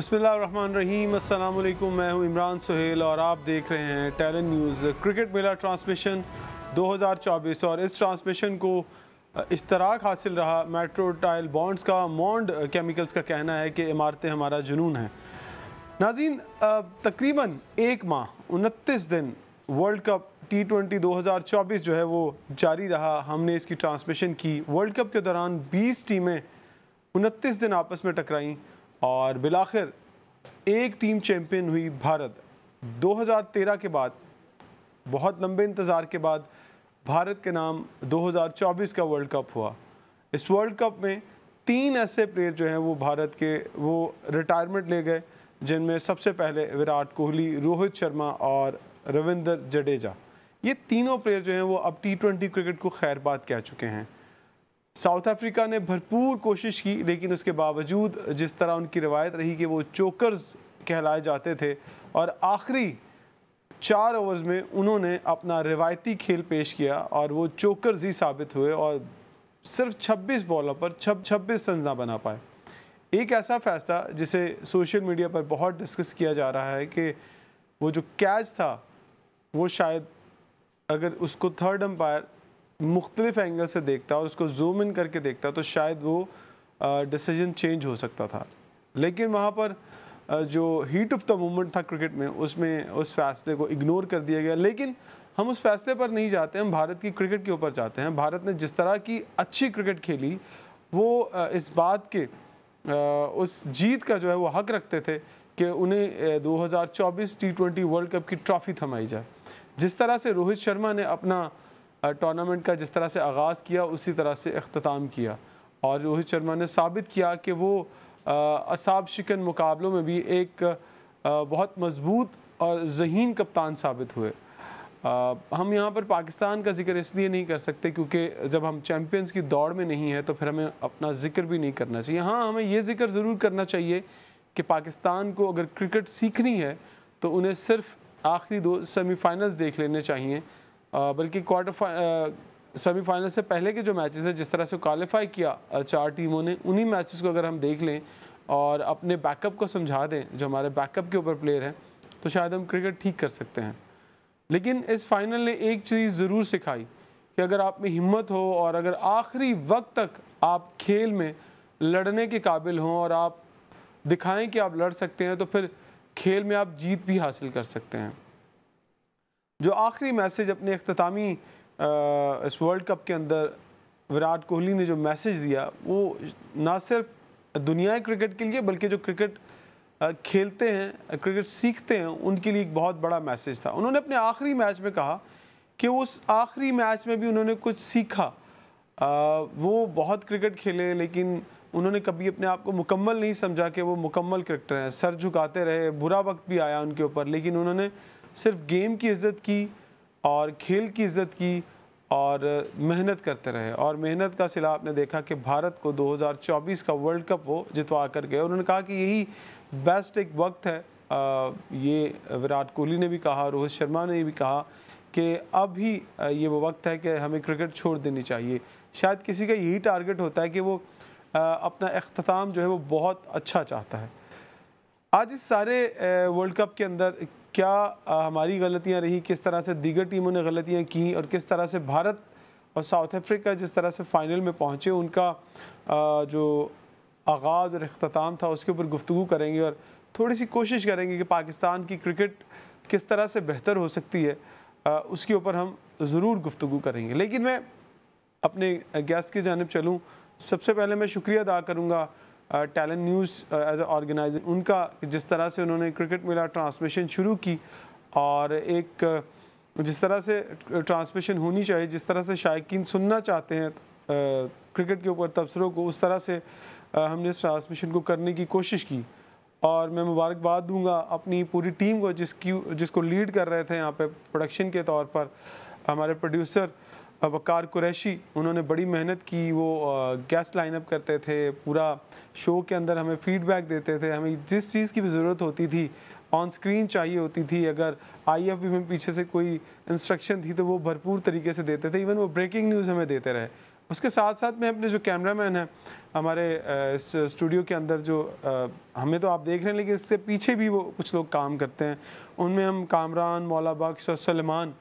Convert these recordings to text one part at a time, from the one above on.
बसमीम अल्लाम मैं हूँ इमरान सुहेल और आप देख रहे हैं टैलेंट न्यूज़ क्रिकेट मेला ट्रांसमिशन 2024 और इस ट्रांसमिशन को इश्तराक हासिल रहा मेट्रो टाइल बॉन्ड्स का मॉन्ड केमिकल्स का कहना है कि इमारतें हमारा जुनून है नाजीन तकरीबन एक माह उनतीस दिन वर्ल्ड कप टी ट्वेंटी दो हज़ार चौबीस जो है वो जारी रहा हमने इसकी ट्रांसमिशन की वर्ल्ड कप के दौरान बीस टीमें उनतीस दिन आपस में टकराईं और बिलाखिर एक टीम चैम्पियन हुई भारत 2013 के बाद बहुत लंबे इंतज़ार के बाद भारत के नाम 2024 का वर्ल्ड कप हुआ इस वर्ल्ड कप में तीन ऐसे प्लेयर जो हैं वो भारत के वो रिटायरमेंट ले गए जिनमें सबसे पहले विराट कोहली रोहित शर्मा और रविंदर जडेजा ये तीनों प्लेयर जो हैं वो अब टी ट्वेंटी क्रिकेट को खैर बात कह चुके हैं साउथ अफ्रीका ने भरपूर कोशिश की लेकिन उसके बावजूद जिस तरह उनकी रिवायत रही कि वो चोकर्स कहलाए जाते थे और आखिरी चार ओवर्स में उन्होंने अपना रिवायती खेल पेश किया और वो चोकर्स ही साबित हुए और सिर्फ 26 बॉलों पर छब छब्बीस रन ना बना पाए एक ऐसा फैसला जिसे सोशल मीडिया पर बहुत डिस्कस किया जा रहा है कि वो जो कैच था वो शायद अगर उसको थर्ड अंपायर मुख्तलिफ एंगल से देखता और उसको जूम इन करके देखता तो शायद वो डिसीजन चेंज हो सकता था लेकिन वहाँ पर जो हीट ऑफ द मोमेंट था क्रिकेट में उसमें उस फैसले को इग्नोर कर दिया गया लेकिन हम उस फैसले पर नहीं जाते हम भारत की क्रिकेट के ऊपर जाते हैं भारत ने जिस तरह की अच्छी क्रिकेट खेली वो इस बात के उस जीत का जो है वो हक रखते थे कि उन्हें 2024 टी वर्ल्ड कप की ट्रॉफी थमाई जाए जिस तरह से रोहित शर्मा ने अपना टूर्नामेंट का जिस तरह से आगाज़ किया उसी तरह से अख्ताम किया और रोहित शर्मा ने साबित किया कि वो असाब शिकन मुकाबलों में भी एक बहुत मजबूत और जहीन कप्तान साबित हुए आ, हम यहाँ पर पाकिस्तान का जिक्र इसलिए नहीं कर सकते क्योंकि जब हम चैम्पियंस की दौड़ में नहीं है तो फिर हमें अपना जिक्र भी नहीं करना चाहिए हाँ हमें ये जिक्र ज़रूर करना चाहिए कि पाकिस्तान को अगर क्रिकेट सीखनी है तो उन्हें सिर्फ आखिरी दो सेमीफाइनल्स देख लेने चाहिए बल्कि क्वार्टर सेमीफाइनल से पहले के जो मैचेस हैं जिस तरह से क्वालिफाई किया चार टीमों ने उन्हीं मैचेस को अगर हम देख लें और अपने बैकअप को समझा दें जो हमारे बैकअप के ऊपर प्लेयर हैं तो शायद हम क्रिकेट ठीक कर सकते हैं लेकिन इस फाइनल ने एक चीज़ ज़रूर सिखाई कि अगर आप में हिम्मत हो और अगर आखिरी वक्त तक आप खेल में लड़ने के काबिल हों और आप दिखाएं कि आप लड़ सकते हैं तो फिर खेल में आप जीत भी हासिल कर सकते हैं जो आखिरी मैसेज अपने अख्तामी इस वर्ल्ड कप के अंदर विराट कोहली ने जो मैसेज दिया वो ना सिर्फ दुनिया क्रिकेट के लिए बल्कि जो क्रिकेट खेलते हैं क्रिकेट सीखते हैं उनके लिए एक बहुत बड़ा मैसेज था उन्होंने अपने आखिरी मैच में कहा कि उस आखिरी मैच में भी उन्होंने कुछ सीखा आ, वो बहुत क्रिकेट खेले लेकिन उन्होंने कभी अपने आप को मुकम्मल नहीं समझा कि वो मुकम्मल क्रिकेटर हैं सर झुकाते रहे बुरा वक्त भी आया उनके ऊपर लेकिन उन्होंने सिर्फ गेम की इज्जत की और खेल की इज्जत की और मेहनत करते रहे और मेहनत का सिला आपने देखा कि भारत को 2024 का वर्ल्ड कप वो जितवा कर गए उन्होंने कहा कि यही बेस्ट एक वक्त है आ, ये विराट कोहली ने भी कहा रोहित शर्मा ने भी कहा कि अब ही ये वो वक्त है कि हमें क्रिकेट छोड़ देनी चाहिए शायद किसी का यही टारगेट होता है कि वो आ, अपना अख्ताम जो है वो बहुत अच्छा चाहता है आज इस सारे वर्ल्ड कप के अंदर क्या हमारी गलतियां रही किस तरह से दीगर टीमों ने गलतियां की और किस तरह से भारत और साउथ अफ्रीका जिस तरह से फ़ाइनल में पहुँचे उनका जो आगाज़ और अख्ताम था उसके ऊपर गुफ्तु करेंगे और थोड़ी सी कोशिश करेंगे कि पाकिस्तान की क्रिकेट किस तरह से बेहतर हो सकती है उसके ऊपर हम ज़रूर गुफ्तु करेंगे लेकिन मैं अपने गैस की जानब चलूँ सबसे पहले मैं शुक्रिया अदा करूँगा talent news as a organiser उनका जिस तरह से उन्होंने क्रिकेट मेला ट्रांसमिशन शुरू की और एक uh, जिस तरह से ट्रांसमिशन uh, होनी चाहिए जिस तरह से शायकीन सुनना चाहते हैं क्रिकेट uh, के ऊपर तबसरों को उस तरह से हमने इस ट्रांसमिशन को करने की कोशिश की और मैं मुबारकबाद दूंगा अपनी पूरी टीम को जिसकी जिसको लीड कर रहे थे यहाँ पे प्रोडक्शन के तौर पर हमारे प्रोड्यूसर वकार कुरैशी उन्होंने बड़ी मेहनत की वो गेस्ट लाइनअप करते थे पूरा शो के अंदर हमें फीडबैक देते थे हमें जिस चीज़ की भी ज़रूरत होती थी ऑन स्क्रीन चाहिए होती थी अगर आई एफ में पीछे से कोई इंस्ट्रक्शन थी तो वो भरपूर तरीके से देते थे इवन वो ब्रेकिंग न्यूज़ हमें देते रहे उसके साथ साथ में अपने जो कैमरा मैन हैं हमारे स्टूडियो के अंदर जो हमें तो आप देख रहे हैं लेकिन इससे पीछे भी वो कुछ लोग काम करते हैं उनमें हम कामरान मौला बख्श और सलमान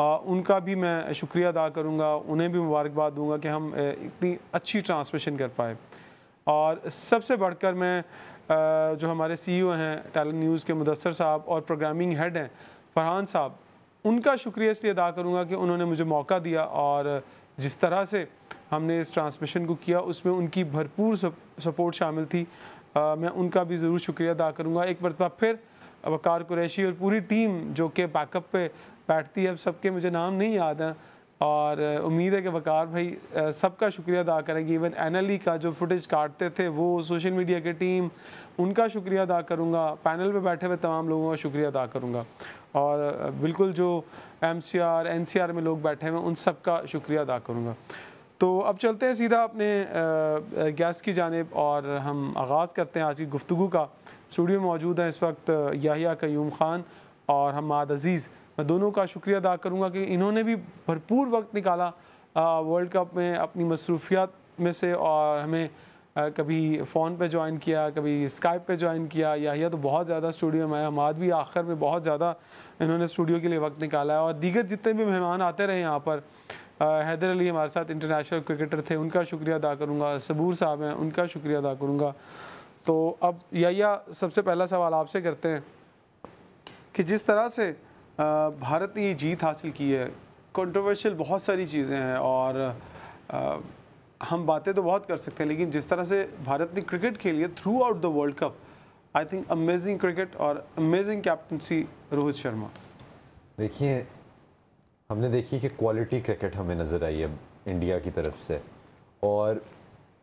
उनका भी मैं शुक्रिया अदा करूँगा उन्हें भी मुबारकबाद दूँगा कि हम इतनी अच्छी ट्रांसमिशन कर पाए और सबसे बढ़कर मैं जो हमारे सीईओ e हैं टैलेंट न्यूज़ के मुदसर साहब और प्रोग्रामिंग हेड हैं फरहान साहब उनका शुक्रिया इसलिए अदा करूँगा कि उन्होंने मुझे मौका दिया और जिस तरह से हमने इस ट्रांसमिशन को किया उसमें उनकी भरपूर सपोर्ट शामिल थी आ, मैं उनका भी ज़रूर शुक्रिया अदा करूँगा एक मरतबा फिर वकार कुरैशी और पूरी टीम जो कि बैकअप पे बैठती है अब सबके मुझे नाम नहीं याद हैं और उम्मीद है कि वकार भाई सबका शुक्रिया अदा करेंगे इवन एनली e का जो फुटेज काटते थे वो सोशल मीडिया की टीम उनका शुक्रिया अदा करूँगा पैनल पे बैठे हुए तमाम लोगों का शुक्रिया अदा करूँगा और बिल्कुल जो M C R N C R में लोग बैठे हुए उन सब का शुक्रिया अदा करूँगा तो अब चलते हैं सीधा अपने गैस की जानब और हम आगाज़ करते हैं आज की गुफ्तु का स्टूडियो में मौजूद हैं इस वक्त याहिया कयूम ख़ान और हम अज़ीज़ मैं दोनों का शुक्रिया अदा करूँगा कि इन्होंने भी भरपूर वक्त निकाला वर्ल्ड कप में अपनी मसरूफियात में से और हमें कभी फ़ोन पे ज्वाइन किया कभी स्काइप पे ज्वाइन किया याहिया तो बहुत ज़्यादा स्टूडियो में आया हमाद भी आखिर में बहुत ज़्यादा इन्होंने स्टूडियो के लिए वक्त निकाला है और दीगर जितने भी मेहमान आते रहे यहाँ पर हैदर अली हमारे साथ इंटरनेशनल क्रिकेटर थे उनका शुक्रिया अदा करूँगा सबूर साहब हैं उनका शुक्रिया अदा करूँगा तो अब याहिया सबसे पहला सवाल आपसे करते हैं कि जिस तरह से भारत ने ये जीत हासिल की है कंट्रोवर्शियल बहुत सारी चीज़ें हैं और आ, हम बातें तो बहुत कर सकते हैं लेकिन जिस तरह से भारत ने क्रिकेट खेली है throughout the world cup I think amazing cricket और अमेजिंग कैप्टनसी रोहित शर्मा देखिए हमने देखी कि क्वालिटी क्रिकेट हमें नज़र आई है इंडिया की तरफ से और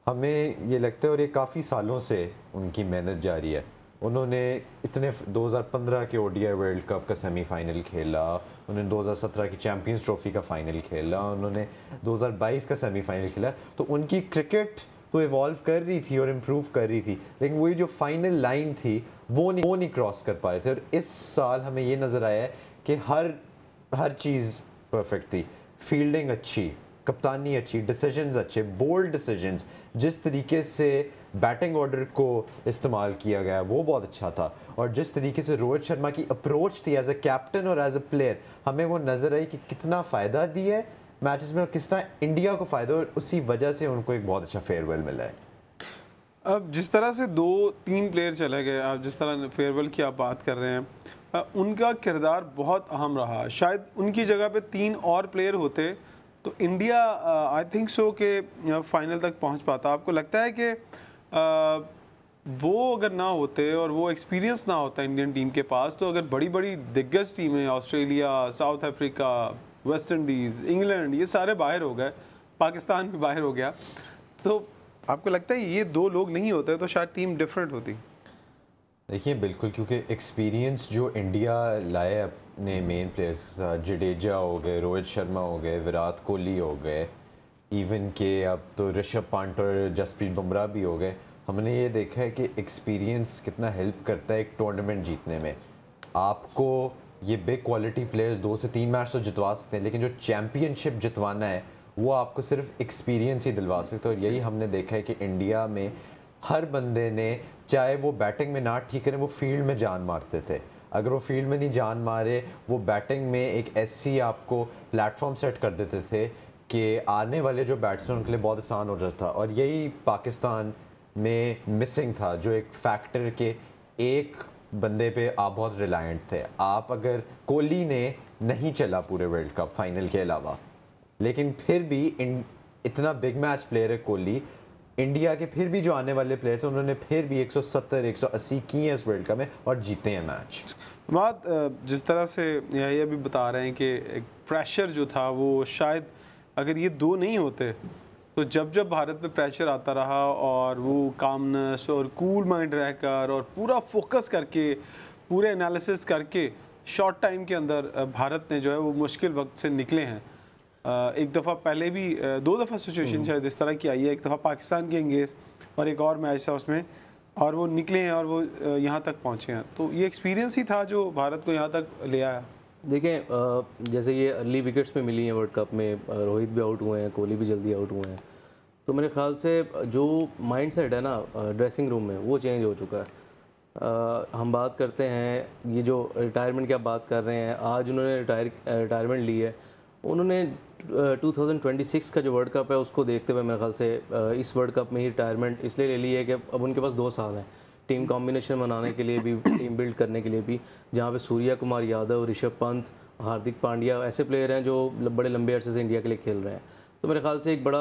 हमें ये लगता है और ये काफ़ी सालों से उनकी मेहनत जारी है उन्होंने इतने 2015 के ओडीआई वर्ल्ड कप का सेमीफाइनल खेला उन्होंने 2017 की चैम्पियंस ट्रॉफी का फाइनल खेला उन्होंने 2022 का सेमीफाइनल खेला तो उनकी क्रिकेट तो इवॉल्व कर रही थी और इम्प्रूव कर रही थी लेकिन वही जो फाइनल लाइन थी वो नहीं वो नहीं क्रॉस कर पा रहे थे और इस साल हमें ये नज़र आया है कि हर हर चीज़ परफेक्ट थी फील्डिंग अच्छी कप्तानी अच्छी डिसीजंस अच्छे बोल्ड डिसीजंस जिस तरीके से बैटिंग ऑर्डर को इस्तेमाल किया गया वो बहुत अच्छा था और जिस तरीके से रोहित शर्मा की अप्रोच थी एज अ कैप्टन और एज अ प्लेयर हमें वो नज़र आई कि कितना फ़ायदा दिया है मैचेस में और किस तरह इंडिया को फ़ायदा और उसी वजह से उनको एक बहुत अच्छा फेयरवेल मिला है अब जिस तरह से दो तीन प्लेयर चले गए आप जिस तरह फेयरवेल की आप बात कर रहे हैं उनका किरदार बहुत अहम रहा शायद उनकी जगह पे तीन और प्लेयर होते तो इंडिया आई थिंक सो के फाइनल तक पहुंच पाता आपको लगता है कि वो अगर ना होते और वो एक्सपीरियंस ना होता इंडियन टीम के पास तो अगर बड़ी बड़ी दिग्गज टीमें Australia South Africa West Indies England ये सारे बाहर हो गए पाकिस्तान भी बाहर हो गया तो आपको लगता है ये दो लोग नहीं होते तो शायद टीम डिफरेंट होती देखिए बिल्कुल क्योंकि एक्सपीरियंस जो इंडिया लाए अपने मेन प्लेयर्स के साथ जडेजा हो गए रोहित शर्मा हो गए विराट कोहली हो गए इवन के अब तो ऋषभ पांट और जसप्रीत बुमराह भी हो गए हमने ये देखा है कि एक्सपीरियंस कितना हेल्प करता है एक टूर्नामेंट जीतने में आपको ये बिग क्वालिटी प्लेयर्स दो से तीन मैच तो जितवा सकते हैं लेकिन जो चैम्पियनशिप जितवाना है वो आपको सिर्फ एक्सपीरियंस ही दिलवा सकते और यही हमने देखा है कि इंडिया में हर बंदे ने चाहे वो बैटिंग में ना ठीक करें वो फील्ड में जान मारते थे अगर वो फील्ड में नहीं जान मारे वो बैटिंग में एक ऐसी आपको प्लेटफॉर्म सेट कर देते थे कि आने वाले जो बैट्समैन उनके लिए बहुत आसान हो जाता था और यही पाकिस्तान में मिसिंग था जो एक फैक्टर के एक बंदे पे आप बहुत रिलायंट थे आप अगर कोहली ने नहीं चला पूरे वर्ल्ड कप फाइनल के अलावा लेकिन फिर भी इन, इतना बिग मैच प्लेयर है कोहली इंडिया के फिर भी जो आने वाले प्लेयर थे उन्होंने फिर भी 170 180 किए हैं इस वर्ल्ड कप में और जीते हैं मैच बात जिस तरह से यही अभी बता रहे हैं कि एक प्रेशर जो था वो शायद अगर ये दो नहीं होते तो जब जब भारत पे प्रेशर आता रहा और वो कामनेस और कूल माइंड रहकर और पूरा फोकस करके पूरे एनालिसिस करके शॉर्ट टाइम के अंदर भारत ने जो है वो मुश्किल वक्त से निकले हैं एक दफ़ा पहले भी दो दफ़ा सिचुएशन हम्म। शायद इस तरह की आई है एक दफ़ा पाकिस्तान के अंगेज और एक और मैच था उसमें और वो निकले हैं और वो यहाँ तक पहुँचे हैं तो ये एक्सपीरियंस ही था जो भारत को यहाँ तक ले आया देखें जैसे ये अर्ली विकेट्स में मिली हैं वर्ल्ड कप में रोहित भी आउट हुए हैं कोहली भी जल्दी आउट हुए हैं तो मेरे ख्याल से जो माइंड सेट है ना ड्रेसिंग रूम में वो चेंज हो चुका है आ, हम बात करते हैं ये जो रिटायरमेंट की आप बात कर रहे हैं आज उन्होंने रिटायर रिटायरमेंट ली है उन्होंने 2026 का जो वर्ल्ड कप है उसको देखते हुए मेरे ख्याल से इस वर्ल्ड कप में ही रिटायरमेंट इसलिए ले ली है कि अब उनके पास दो साल हैं टीम कॉम्बिनेशन बनाने के लिए भी टीम बिल्ड करने के लिए भी जहाँ पे सूर्या कुमार यादव ऋषभ पंत हार्दिक पांड्या ऐसे प्लेयर हैं जो बड़े लंबे अरसे से इंडिया के लिए खेल रहे हैं तो मेरे ख्याल से एक बड़ा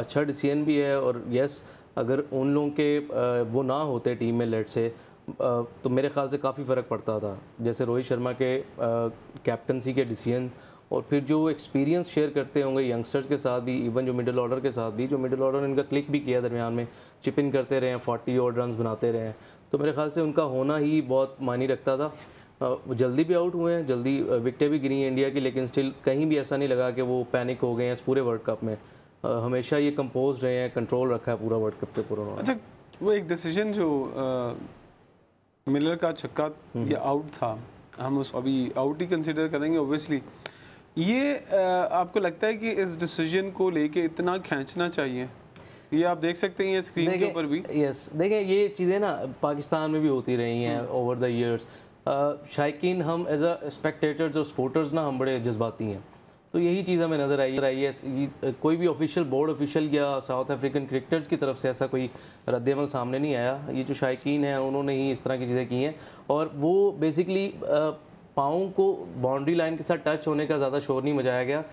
अच्छा डिसीजन भी है और यस अगर उन लोगों के वो ना होते टीम में लेट से तो मेरे ख्याल से काफ़ी फ़र्क पड़ता था जैसे रोहित शर्मा के कैप्टनसी के डिसीजन और फिर जो एक्सपीरियंस शेयर करते होंगे यंगस्टर्स के साथ भी इवन जो मिडिल ऑर्डर के साथ भी जो मिडिल ऑर्डर ने इनका क्लिक भी किया दरमियान में चिप इन करते रहे फोर्टी और रन बनाते रहे तो मेरे ख्याल से उनका होना ही बहुत मानी रखता था जल्दी भी आउट हुए हैं जल्दी विकटें भी गिरी हैं इंडिया की लेकिन स्टिल कहीं भी ऐसा नहीं लगा कि वो पैनिक हो गए हैं इस पूरे वर्ल्ड कप में हमेशा ये कंपोज रहे हैं कंट्रोल रखा है पूरा वर्ल्ड कप के पूरा अच्छा वो एक डिसीजन जो आ, मिलर का छक्का हम्म। या आउट था हम उस अभी आउट ही कंसिडर करेंगे ओबियसली ये आ, आपको लगता है कि इस डिसीजन को लेके इतना खींचना चाहिए ये आप देख सकते हैं ये स्क्रीन के ऊपर भी यस देखें ये चीज़ें ना पाकिस्तान में भी होती रही हैं ओवर द ईयर्स शायक हम एज अ और स्पोर्टर्स ना हम बड़े जज्बाती हैं तो यही चीज़ हमें नज़र आई आई है कोई भी ऑफिशियल बोर्ड ऑफिशियल या साउथ अफ्रीकन क्रिकेटर्स की तरफ से ऐसा कोई रद्दमल सामने नहीं आया ये जो शायकीन हैं उन्होंने ही इस तरह की चीज़ें की हैं और वो बेसिकली पाँव को बाउंड्री लाइन के साथ टच होने का ज़्यादा शोर नहीं मचाया गया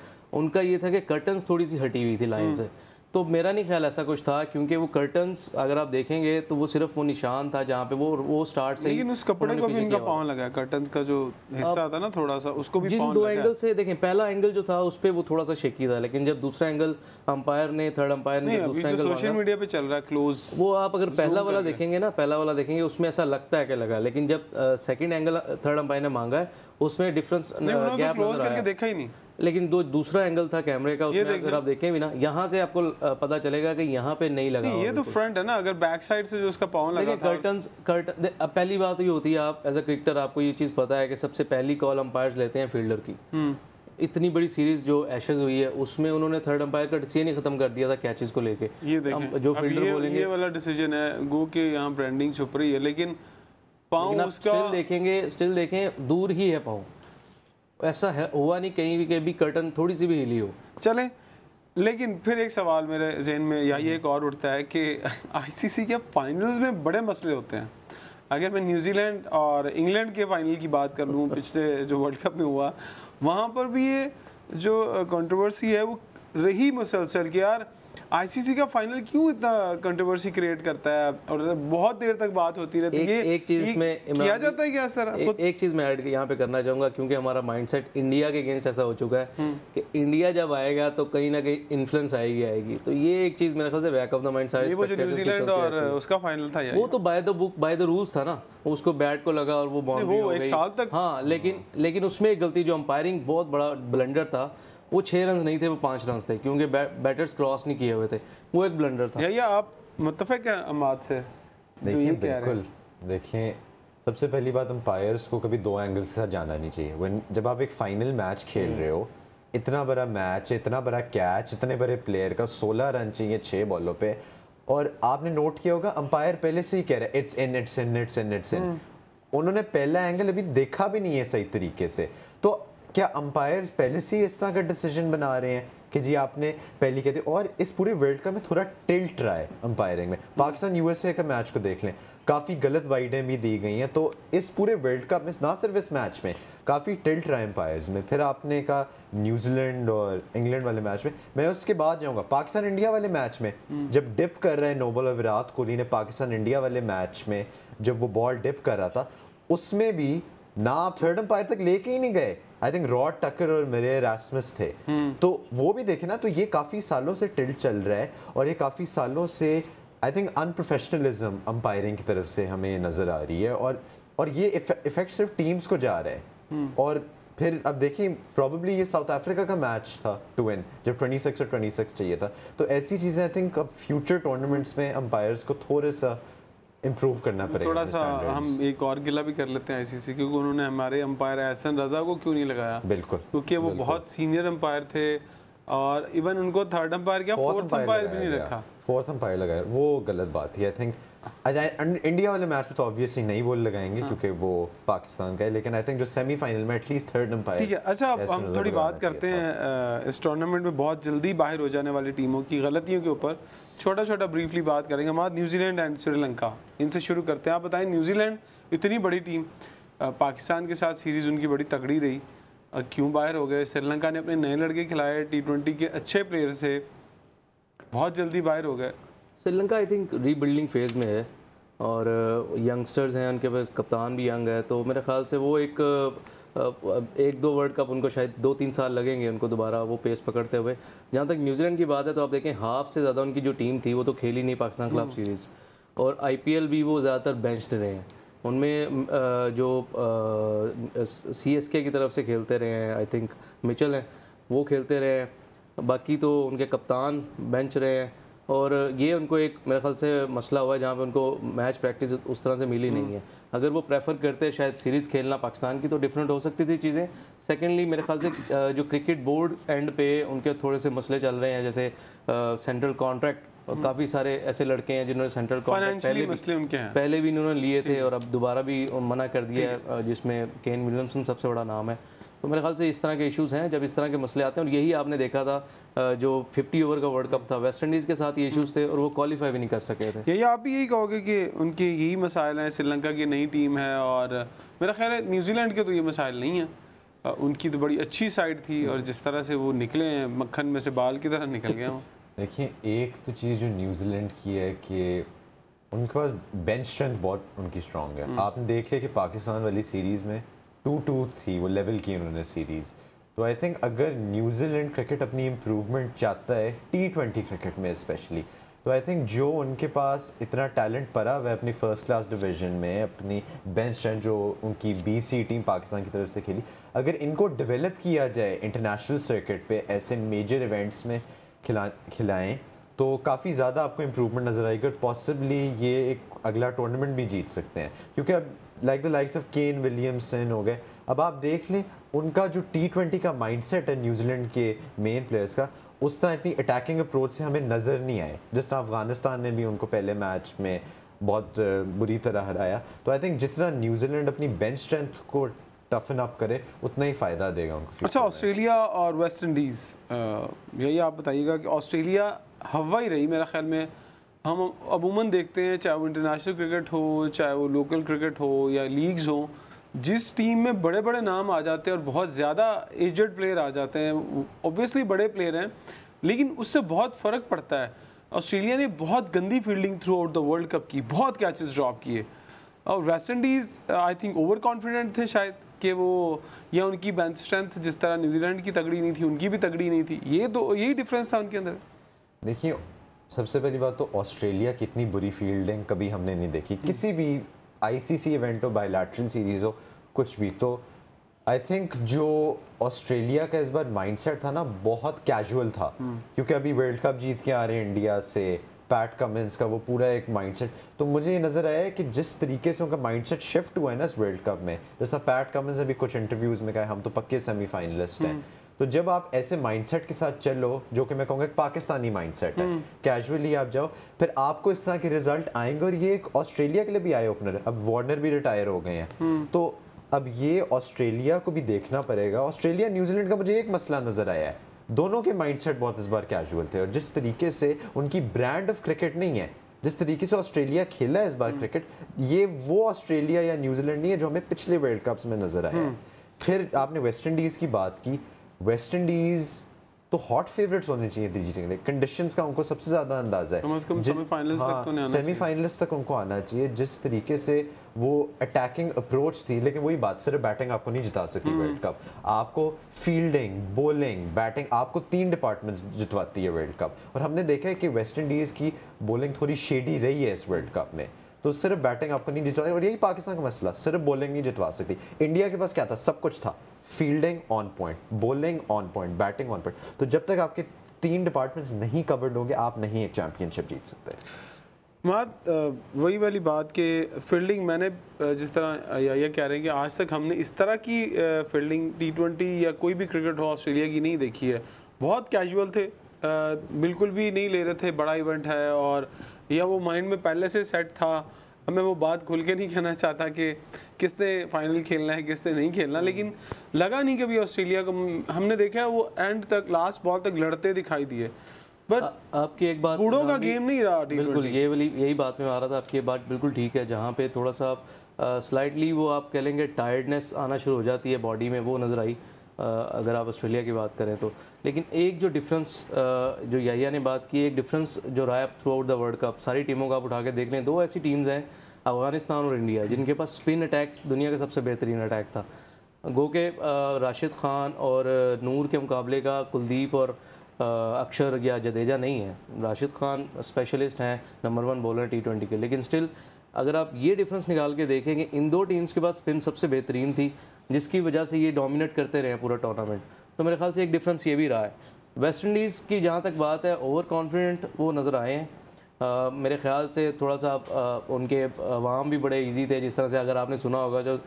उनका ये था कि कर्टन्स थोड़ी सी हटी हुई थी लाइन हम्म। से तो मेरा नहीं ख्याल ऐसा कुछ था क्योंकि वो कर्टन्स अगर आप देखेंगे तो वो सिर्फ वो निशान था जहाँ पे वो वो स्टार्ट से लेकिन उस कपड़े को भी इनका पाँव लगा कर्टन का जो हिस्सा था ना थोड़ा सा उसको भी जिन दो एंगल से देखें पहला एंगल जो था उस पर वो थोड़ा सा शेकी था लेकिन जब दूसरा एंगल अंपायर ने थर्ड अंपायर ने दूसरा एंगल सोशल मीडिया पे चल रहा है क्लोज वो आप अगर पहला वाला देखेंगे ना पहला वाला देखेंगे उसमें ऐसा लगता है क्या लगा लेकिन जब सेकेंड एंगल थर्ड अंपायर ने मांगा है उसमें डिफरेंस गैप तो नजर देखा ही नहीं लेकिन दो दूसरा एंगल था कैमरे का उसमें अगर आप देखें भी ना यहाँ से आपको पता चलेगा कि यहाँ पे नहीं लगा नहीं, ये तो फ्रंट है ना अगर बैक साइड से जो उसका पाउन लगा था कर्टन कर्ट अब पहली बात ये होती है आप एज अ क्रिकेटर आपको ये चीज़ पता है कि सबसे पहली कॉल अंपायर लेते हैं फील्डर की हम्म। इतनी बड़ी सीरीज जो एशेज हुई है उसमें उन्होंने थर्ड अंपायर का डिसीजन ही खत्म कर दिया था कैचेस को लेके जो फील्डर बोलेंगे वाला डिसीजन है गो के यहाँ ब्रांडिंग छुप रही है लेकिन पाँव उसका स्टिल देखेंगे स्टिल देखें दूर ही है पाँव ऐसा है हुआ नहीं कहीं भी कहीं भी कर्टन थोड़ी सी भी हिली हो चले लेकिन फिर एक सवाल मेरे जहन में या ये एक और उठता है कि आईसीसी के फाइनल्स में बड़े मसले होते हैं अगर मैं न्यूजीलैंड और इंग्लैंड के फाइनल की बात कर लूँ पिछले जो वर्ल्ड कप में हुआ वहाँ पर भी ये जो कंट्रोवर्सी है वो रही मुसलसल कि यार आईसीसी का फाइनल क्यों इतना कंट्रोवर्सी क्रिएट करता है और बहुत देर तक बात होती रहती है एक चीज में किया जाता है क्या सर एक चीज मैं ऐड यहाँ पे करना चाहूंगा क्योंकि हमारा माइंडसेट इंडिया के अगेंस्ट ऐसा हो चुका है हम्म। कि इंडिया जब आएगा तो कहीं ना कहीं इन्फ्लुएंस आएगी आएगी तो ये एक चीज मेरे ख्याल से बैक ऑफ द माइंड सारे न्यूजीलैंड और उसका फाइनल था वो तो by the book by the rules था ना उसको बैट को लगा और वो बॉन्ड हो गई साल तक हाँ लेकिन लेकिन उसमें एक गलती जो अंपायरिंग बहुत बड़ा ब्लंडर था वो छः रन नहीं थे वो पाँच रन थे क्योंकि बैटर्स क्रॉस नहीं किए हुए थे वो एक ब्लंडर था या आप मुतफ़ हैं अमाद से देखिए बिल्कुल देखिए सबसे पहली बात अंपायर्स को कभी दो एंगल से जाना नहीं चाहिए When, जब आप एक फाइनल मैच खेल रहे हो इतना बड़ा मैच इतना बड़ा कैच इतने बड़े प्लेयर का सोलह रन चाहिए छः बॉलों पर और आपने नोट किया होगा अंपायर पहले से ही कह रहे हैं it's in it's in it's in it's in उन्होंने पहला एंगल अभी देखा भी नहीं है सही तरीके से तो क्या अंपायर पहले से ही इस तरह का डिसीजन बना रहे हैं कि जी आपने पहली कहते और इस पूरे वर्ल्ड कप में थोड़ा टिल्ट रहा है अंपायरिंग में पाकिस्तान यूएसए का मैच को देख लें काफ़ी गलत वाइडें भी दी गई हैं तो इस पूरे वर्ल्ड कप में ना सिर्फ इस मैच में काफ़ी टिल्ट रहा है अंपायर्स में फिर आपने कहा न्यूजीलैंड और इंग्लैंड वाले मैच में मैं उसके बाद जाऊँगा पाकिस्तान इंडिया वाले मैच में हम्म। जब डिप कर रहे हैं नोबल और विराट कोहली ने पाकिस्तान इंडिया वाले मैच में जब वो बॉल डिप कर रहा था उसमें भी ना आप थर्ड अंपायर तक लेके ही नहीं गए आई थिंक रॉड टकर और मेरे रासमस थे hmm. तो वो भी देखे ना तो ये काफ़ी सालों से टिल चल रहा है और ये काफ़ी सालों से आई थिंक अनप्रोफेशनलिज्म अंपायरिंग की तरफ से हमें नज़र आ रही है और और ये इफेक्ट सिर्फ टीम्स को जा रहा है hmm. और फिर अब देखिए प्रॉब्ली ये साउथ अफ्रीका का मैच था टू विन जब 26 और 26 चाहिए था तो ऐसी चीज़ें आई थिंक अब फ्यूचर टूर्नामेंट्स में अंपायर्स को थोड़े सा इम्प्रूव करना तो पड़ेगा थोड़ा सा हम एक और गिला भी कर लेते हैं आईसीसी क्योंकि उन्होंने हमारे अंपायर एहसन रजा को क्यों नहीं लगाया बिल्कुल क्योंकि वो बहुत सीनियर अंपायर थे और इवन उनको थर्ड अंपायर क्या फोर्थ अंपायर भी नहीं रखा फोर्थ अंपायर लगाया वो गलत बात थी आई थिंक इंडिया वाले मैच में तो ऑब्वियसली नहीं बोल लगाएंगे हाँ। क्योंकि वो पाकिस्तान का है लेकिन आई थिंक जो सेमीफाइनल में एटलीस्ट थर्ड नंबर ठीक है अच्छा अब हम थोड़ी बात करते हैं हाँ। इस टूर्नामेंट में बहुत जल्दी बाहर हो जाने वाली टीमों की गलतियों के ऊपर छोटा छोटा ब्रीफली बात करेंगे हम न्यूजीलैंड एंड श्रीलंका इनसे शुरू करते हैं आप बताएं न्यूजीलैंड इतनी बड़ी टीम पाकिस्तान के साथ सीरीज़ उनकी बड़ी तगड़ी रही क्यों बाहर हो गए श्रीलंका ने अपने नए लड़के खिलाए टी ट्वेंटी के अच्छे प्लेयर थे बहुत जल्दी बाहर हो गए Sri Lanka I think rebuilding phase में है और यंगस्टर्स uh, हैं उनके पास कप्तान भी यंग है तो मेरे ख्याल से वो एक uh, uh, एक दो वर्ल्ड कप उनको शायद दो तीन साल लगेंगे उनको दोबारा वो पेस पकड़ते हुए जहाँ तक न्यूजीलैंड की बात है तो आप देखें हाफ से ज़्यादा उनकी जो टीम थी वो तो खेली नहीं पाकिस्तान खिलाफ सीरीज़ हम्म। और आई भी वो ज़्यादातर बेंच रहे हैं उनमें जो सी एस के की तरफ से खेलते रहे हैं आई थिंक मिचल हैं वो खेलते रहे हैं बाकी तो उनके कप्तान बेंच रहे हैं और ये उनको एक मेरे ख्याल से मसला हुआ है जहाँ पे उनको मैच प्रैक्टिस उस तरह से मिली नहीं है हम्म। अगर वो प्रेफर करते शायद सीरीज़ खेलना पाकिस्तान की तो डिफरेंट हो सकती थी चीज़ें सेकेंडली मेरे ख्याल से जो क्रिकेट बोर्ड एंड पे उनके थोड़े से मसले चल रहे हैं जैसे सेंट्रल कॉन्ट्रैक्ट हम्म। काफ़ी सारे ऐसे लड़के हैं जिन्होंने सेंट्रल कॉन्ट्रैक्ट पहले भी उनके हैं पहले भी इन्होंने लिए थे और अब दोबारा भी मना कर दिया है जिसमें केन विलियमसन सबसे बड़ा नाम है तो मेरे ख्याल से इस तरह के इश्यूज हैं जब इस तरह के मसले आते हैं और यही आपने देखा था जो 50 ओवर का वर्ल्ड कप था वेस्ट इंडीज़ के साथ ये इश्यूज हम्म। थे और वो क्वालिफाई भी नहीं कर सके थे यही आप भी यही कहोगे कि उनके यही मसाइल हैं श्रीलंका की नई टीम है और मेरा ख्याल है न्यूजीलैंड के तो ये मसाइल नहीं हैं उनकी तो बड़ी अच्छी साइड थी और जिस तरह से वो निकले हैं मक्खन में से बाल की तरह निकल गए हों देखिए एक तो चीज़ जो न्यूजीलैंड की है कि उनके पास बेंच स्ट्रेंथ बहुत उनकी स्ट्रॉन्ग है हम्म। आपने देख लिया कि पाकिस्तान वाली सीरीज़ में टू टू थी वो लेवल की उन्होंने सीरीज़ तो आई थिंक अगर न्यूजीलैंड क्रिकेट अपनी इम्प्रूवमेंट चाहता है टी ट्वेंटी क्रिकेट में स्पेशली तो आई थिंक जो उनके पास इतना टैलेंट पड़ा वह अपनी फ़र्स्ट क्लास डिवीजन में अपनी बेंच स्ट्रेंथ जो उनकी बी सी टीम पाकिस्तान की तरफ से खेली अगर इनको डेवलप किया जाए इंटरनेशनल सर्किट पे ऐसे मेजर इवेंट्स में खिला खिलाएं तो काफ़ी ज़्यादा आपको इम्प्रूवमेंट नज़र आएगी और पॉसिबली ये एक अगला टूर्नामेंट भी जीत सकते हैं क्योंकि अब like the likes of Kane Williamson हो गए अब आप देख लें उनका जो टी ट्वेंटी का माइंड सेट है न्यूजीलैंड के मेन प्लेयर्स का उस तरह इतनी अटैकिंग अप्रोच से हमें नज़र नहीं आए जिस तरह अफगानिस्तान ने भी उनको पहले मैच में बहुत बुरी तरह हराया तो आई थिंक जितना न्यूजीलैंड अपनी बेंच स्ट्रेंथ को टफन अप करे उतना ही फ़ायदा देगा उनको अच्छा ऑस्ट्रेलिया और वेस्ट इंडीज़ यही आप बताइएगा कि ऑस्ट्रेलिया हवा ही रही मेरा ख्याल में हम अमूमन देखते हैं चाहे वो इंटरनेशनल क्रिकेट हो चाहे वो लोकल क्रिकेट हो या लीग्स हो जिस टीम में बड़े बड़े नाम आ जाते हैं और बहुत ज़्यादा एजड प्लेयर आ जाते हैं ऑब्वियसली बड़े प्लेयर हैं लेकिन उससे बहुत फ़र्क पड़ता है ऑस्ट्रेलिया ने बहुत गंदी fielding throughout the world cup की बहुत कैचेस ड्रॉप किए और West Indies I think over confident थे शायद कि वो या उनकी बेंच स्ट्रेंथ जिस तरह न्यूजीलैंड की तगड़ी नहीं थी उनकी भी तगड़ी नहीं थी ये दो यही डिफरेंस था उनके अंदर देखिए सबसे पहली बात तो ऑस्ट्रेलिया की इतनी बुरी फील्डिंग कभी हमने नहीं देखी हम्म। किसी भी आईसीसी इवेंट हो बायोलैटरल सीरीज़ हो कुछ भी तो आई थिंक जो ऑस्ट्रेलिया का इस बार माइंडसेट था ना बहुत कैजुअल था हम्म। क्योंकि अभी वर्ल्ड कप जीत के आ रहे हैं इंडिया से पैट कमिंस का वो पूरा एक माइंडसेट तो मुझे ये नज़र आया कि जिस तरीके से उनका माइंडसेट शिफ्ट हुआ है ना इस वर्ल्ड कप में जैसा पैट कमिंस ने भी कुछ इंटरव्यूज़ में कहा हम तो पक्के सेमीफाइनलिस्ट हैं हम्म। तो जब आप ऐसे माइंडसेट के साथ चलो जो कि मैं कहूँगा पाकिस्तानी माइंडसेट है कैजुअली हम्म। आप जाओ फिर आपको इस तरह के रिजल्ट आएंगे और ये एक ऑस्ट्रेलिया के लिए भी आए ओपनर अब वार्नर भी रिटायर हो गए हैं हम्म। तो अब ये ऑस्ट्रेलिया को भी देखना पड़ेगा ऑस्ट्रेलिया न्यूजीलैंड का मुझे एक मसला नजर आया है दोनों के माइंडसेट बहुत इस बार कैजुअल थे और जिस तरीके से उनकी ब्रांड ऑफ क्रिकेट नहीं है जिस तरीके से ऑस्ट्रेलिया खेला है इस बार क्रिकेट हम्म। ये वो ऑस्ट्रेलिया या न्यूजीलैंड नहीं है जो हमें पिछले वर्ल्ड कप्स में नजर आया फिर आपने वेस्ट इंडीज की बात की वेस्ट इंडीज तो हॉट फेवरेट्स होने चाहिए थी जीतने के लिए कंडीशंस का उनको सबसे ज़्यादा अंदाजा है कम सेमीफाइनल्स तक तो तक उनको आना चाहिए जिस तरीके से वो अटैकिंग अप्रोच थी लेकिन वही बात सिर्फ बैटिंग आपको नहीं जिता सकती वर्ल्ड हम्म। कप आपको फील्डिंग बॉलिंग बैटिंग आपको तीन डिपार्टमेंट जितवाती है वर्ल्ड कप और हमने देखा है कि वेस्ट इंडीज़ की बॉलिंग थोड़ी शेडी रही है इस वर्ल्ड कप में तो सिर्फ बैटिंग आपको नहीं जितवा और यही पाकिस्तान का मसला सिर्फ बॉलिंग नहीं जितवा सकती इंडिया के पास क्या था सब कुछ था fielding on point bowling on point batting on point तो जब तक आपके तीन डिपार्टमेंट्स नहीं कवर्ड होंगे आप नहीं एक चैंपियनशिप जीत सकते मात वही वाली बात के फील्डिंग मैंने जिस तरह या कह रहे हैं कि आज तक हमने इस तरह की फील्डिंग टी या कोई भी क्रिकेट हो ऑस्ट्रेलिया की नहीं देखी है बहुत कैजुअल थे बिल्कुल भी नहीं ले रहे थे बड़ा इवेंट है और या वो माइंड में पहले से सेट था अब मैं वो बात खुल के नहीं कहना चाहता कि किसने फाइनल खेलना है किसने नहीं खेलना लेकिन लगा नहीं कभी ऑस्ट्रेलिया को हमने देखा वो एंड तक लास्ट बॉल तक लड़ते दिखाई दिए बट आपकी एक बात बूढ़ों का गेम नहीं रहा बिल्कुल ये वाली यही बात में आ रहा था आपकी बात बिल्कुल ठीक है जहाँ पे थोड़ा सा आप स्लाइटली वो आप कह लेंगे टायर्डनेस आना शुरू हो जाती है बॉडी में वो नज़र आई अगर आप ऑस्ट्रेलिया की बात करें तो लेकिन एक जो डिफरेंस जो यहीया ने बात की एक डिफरेंस जो रहा है throughout the world cup सारी टीमों का आप उठा के देख लें दो ऐसी टीम्स हैं अफगानिस्तान और इंडिया जिनके पास स्पिन अटैक्स दुनिया का सबसे बेहतरीन अटैक था गो के राशिद खान और नूर के मुकाबले का कुलदीप और अक्षर या जडेजा नहीं है राशिद खान स्पेशलिस्ट हैं number one bowler T twenty के लेकिन स्टिल अगर आप ये डिफरेंस निकाल के देखें कि इन दो टीम्स के पास स्पिन सबसे बेहतरीन थी जिसकी वजह से ये डोमिनेट करते रहे पूरा टूर्नामेंट तो मेरे ख्याल से एक डिफरेंस ये भी रहा है वेस्ट इंडीज़ की जहाँ तक बात है ओवर कॉन्फिडेंट वो नज़र आए हैं मेरे ख्याल से थोड़ा सा आ, उनके वाम भी बड़े ईजी थे जिस तरह से अगर आपने सुना होगा जो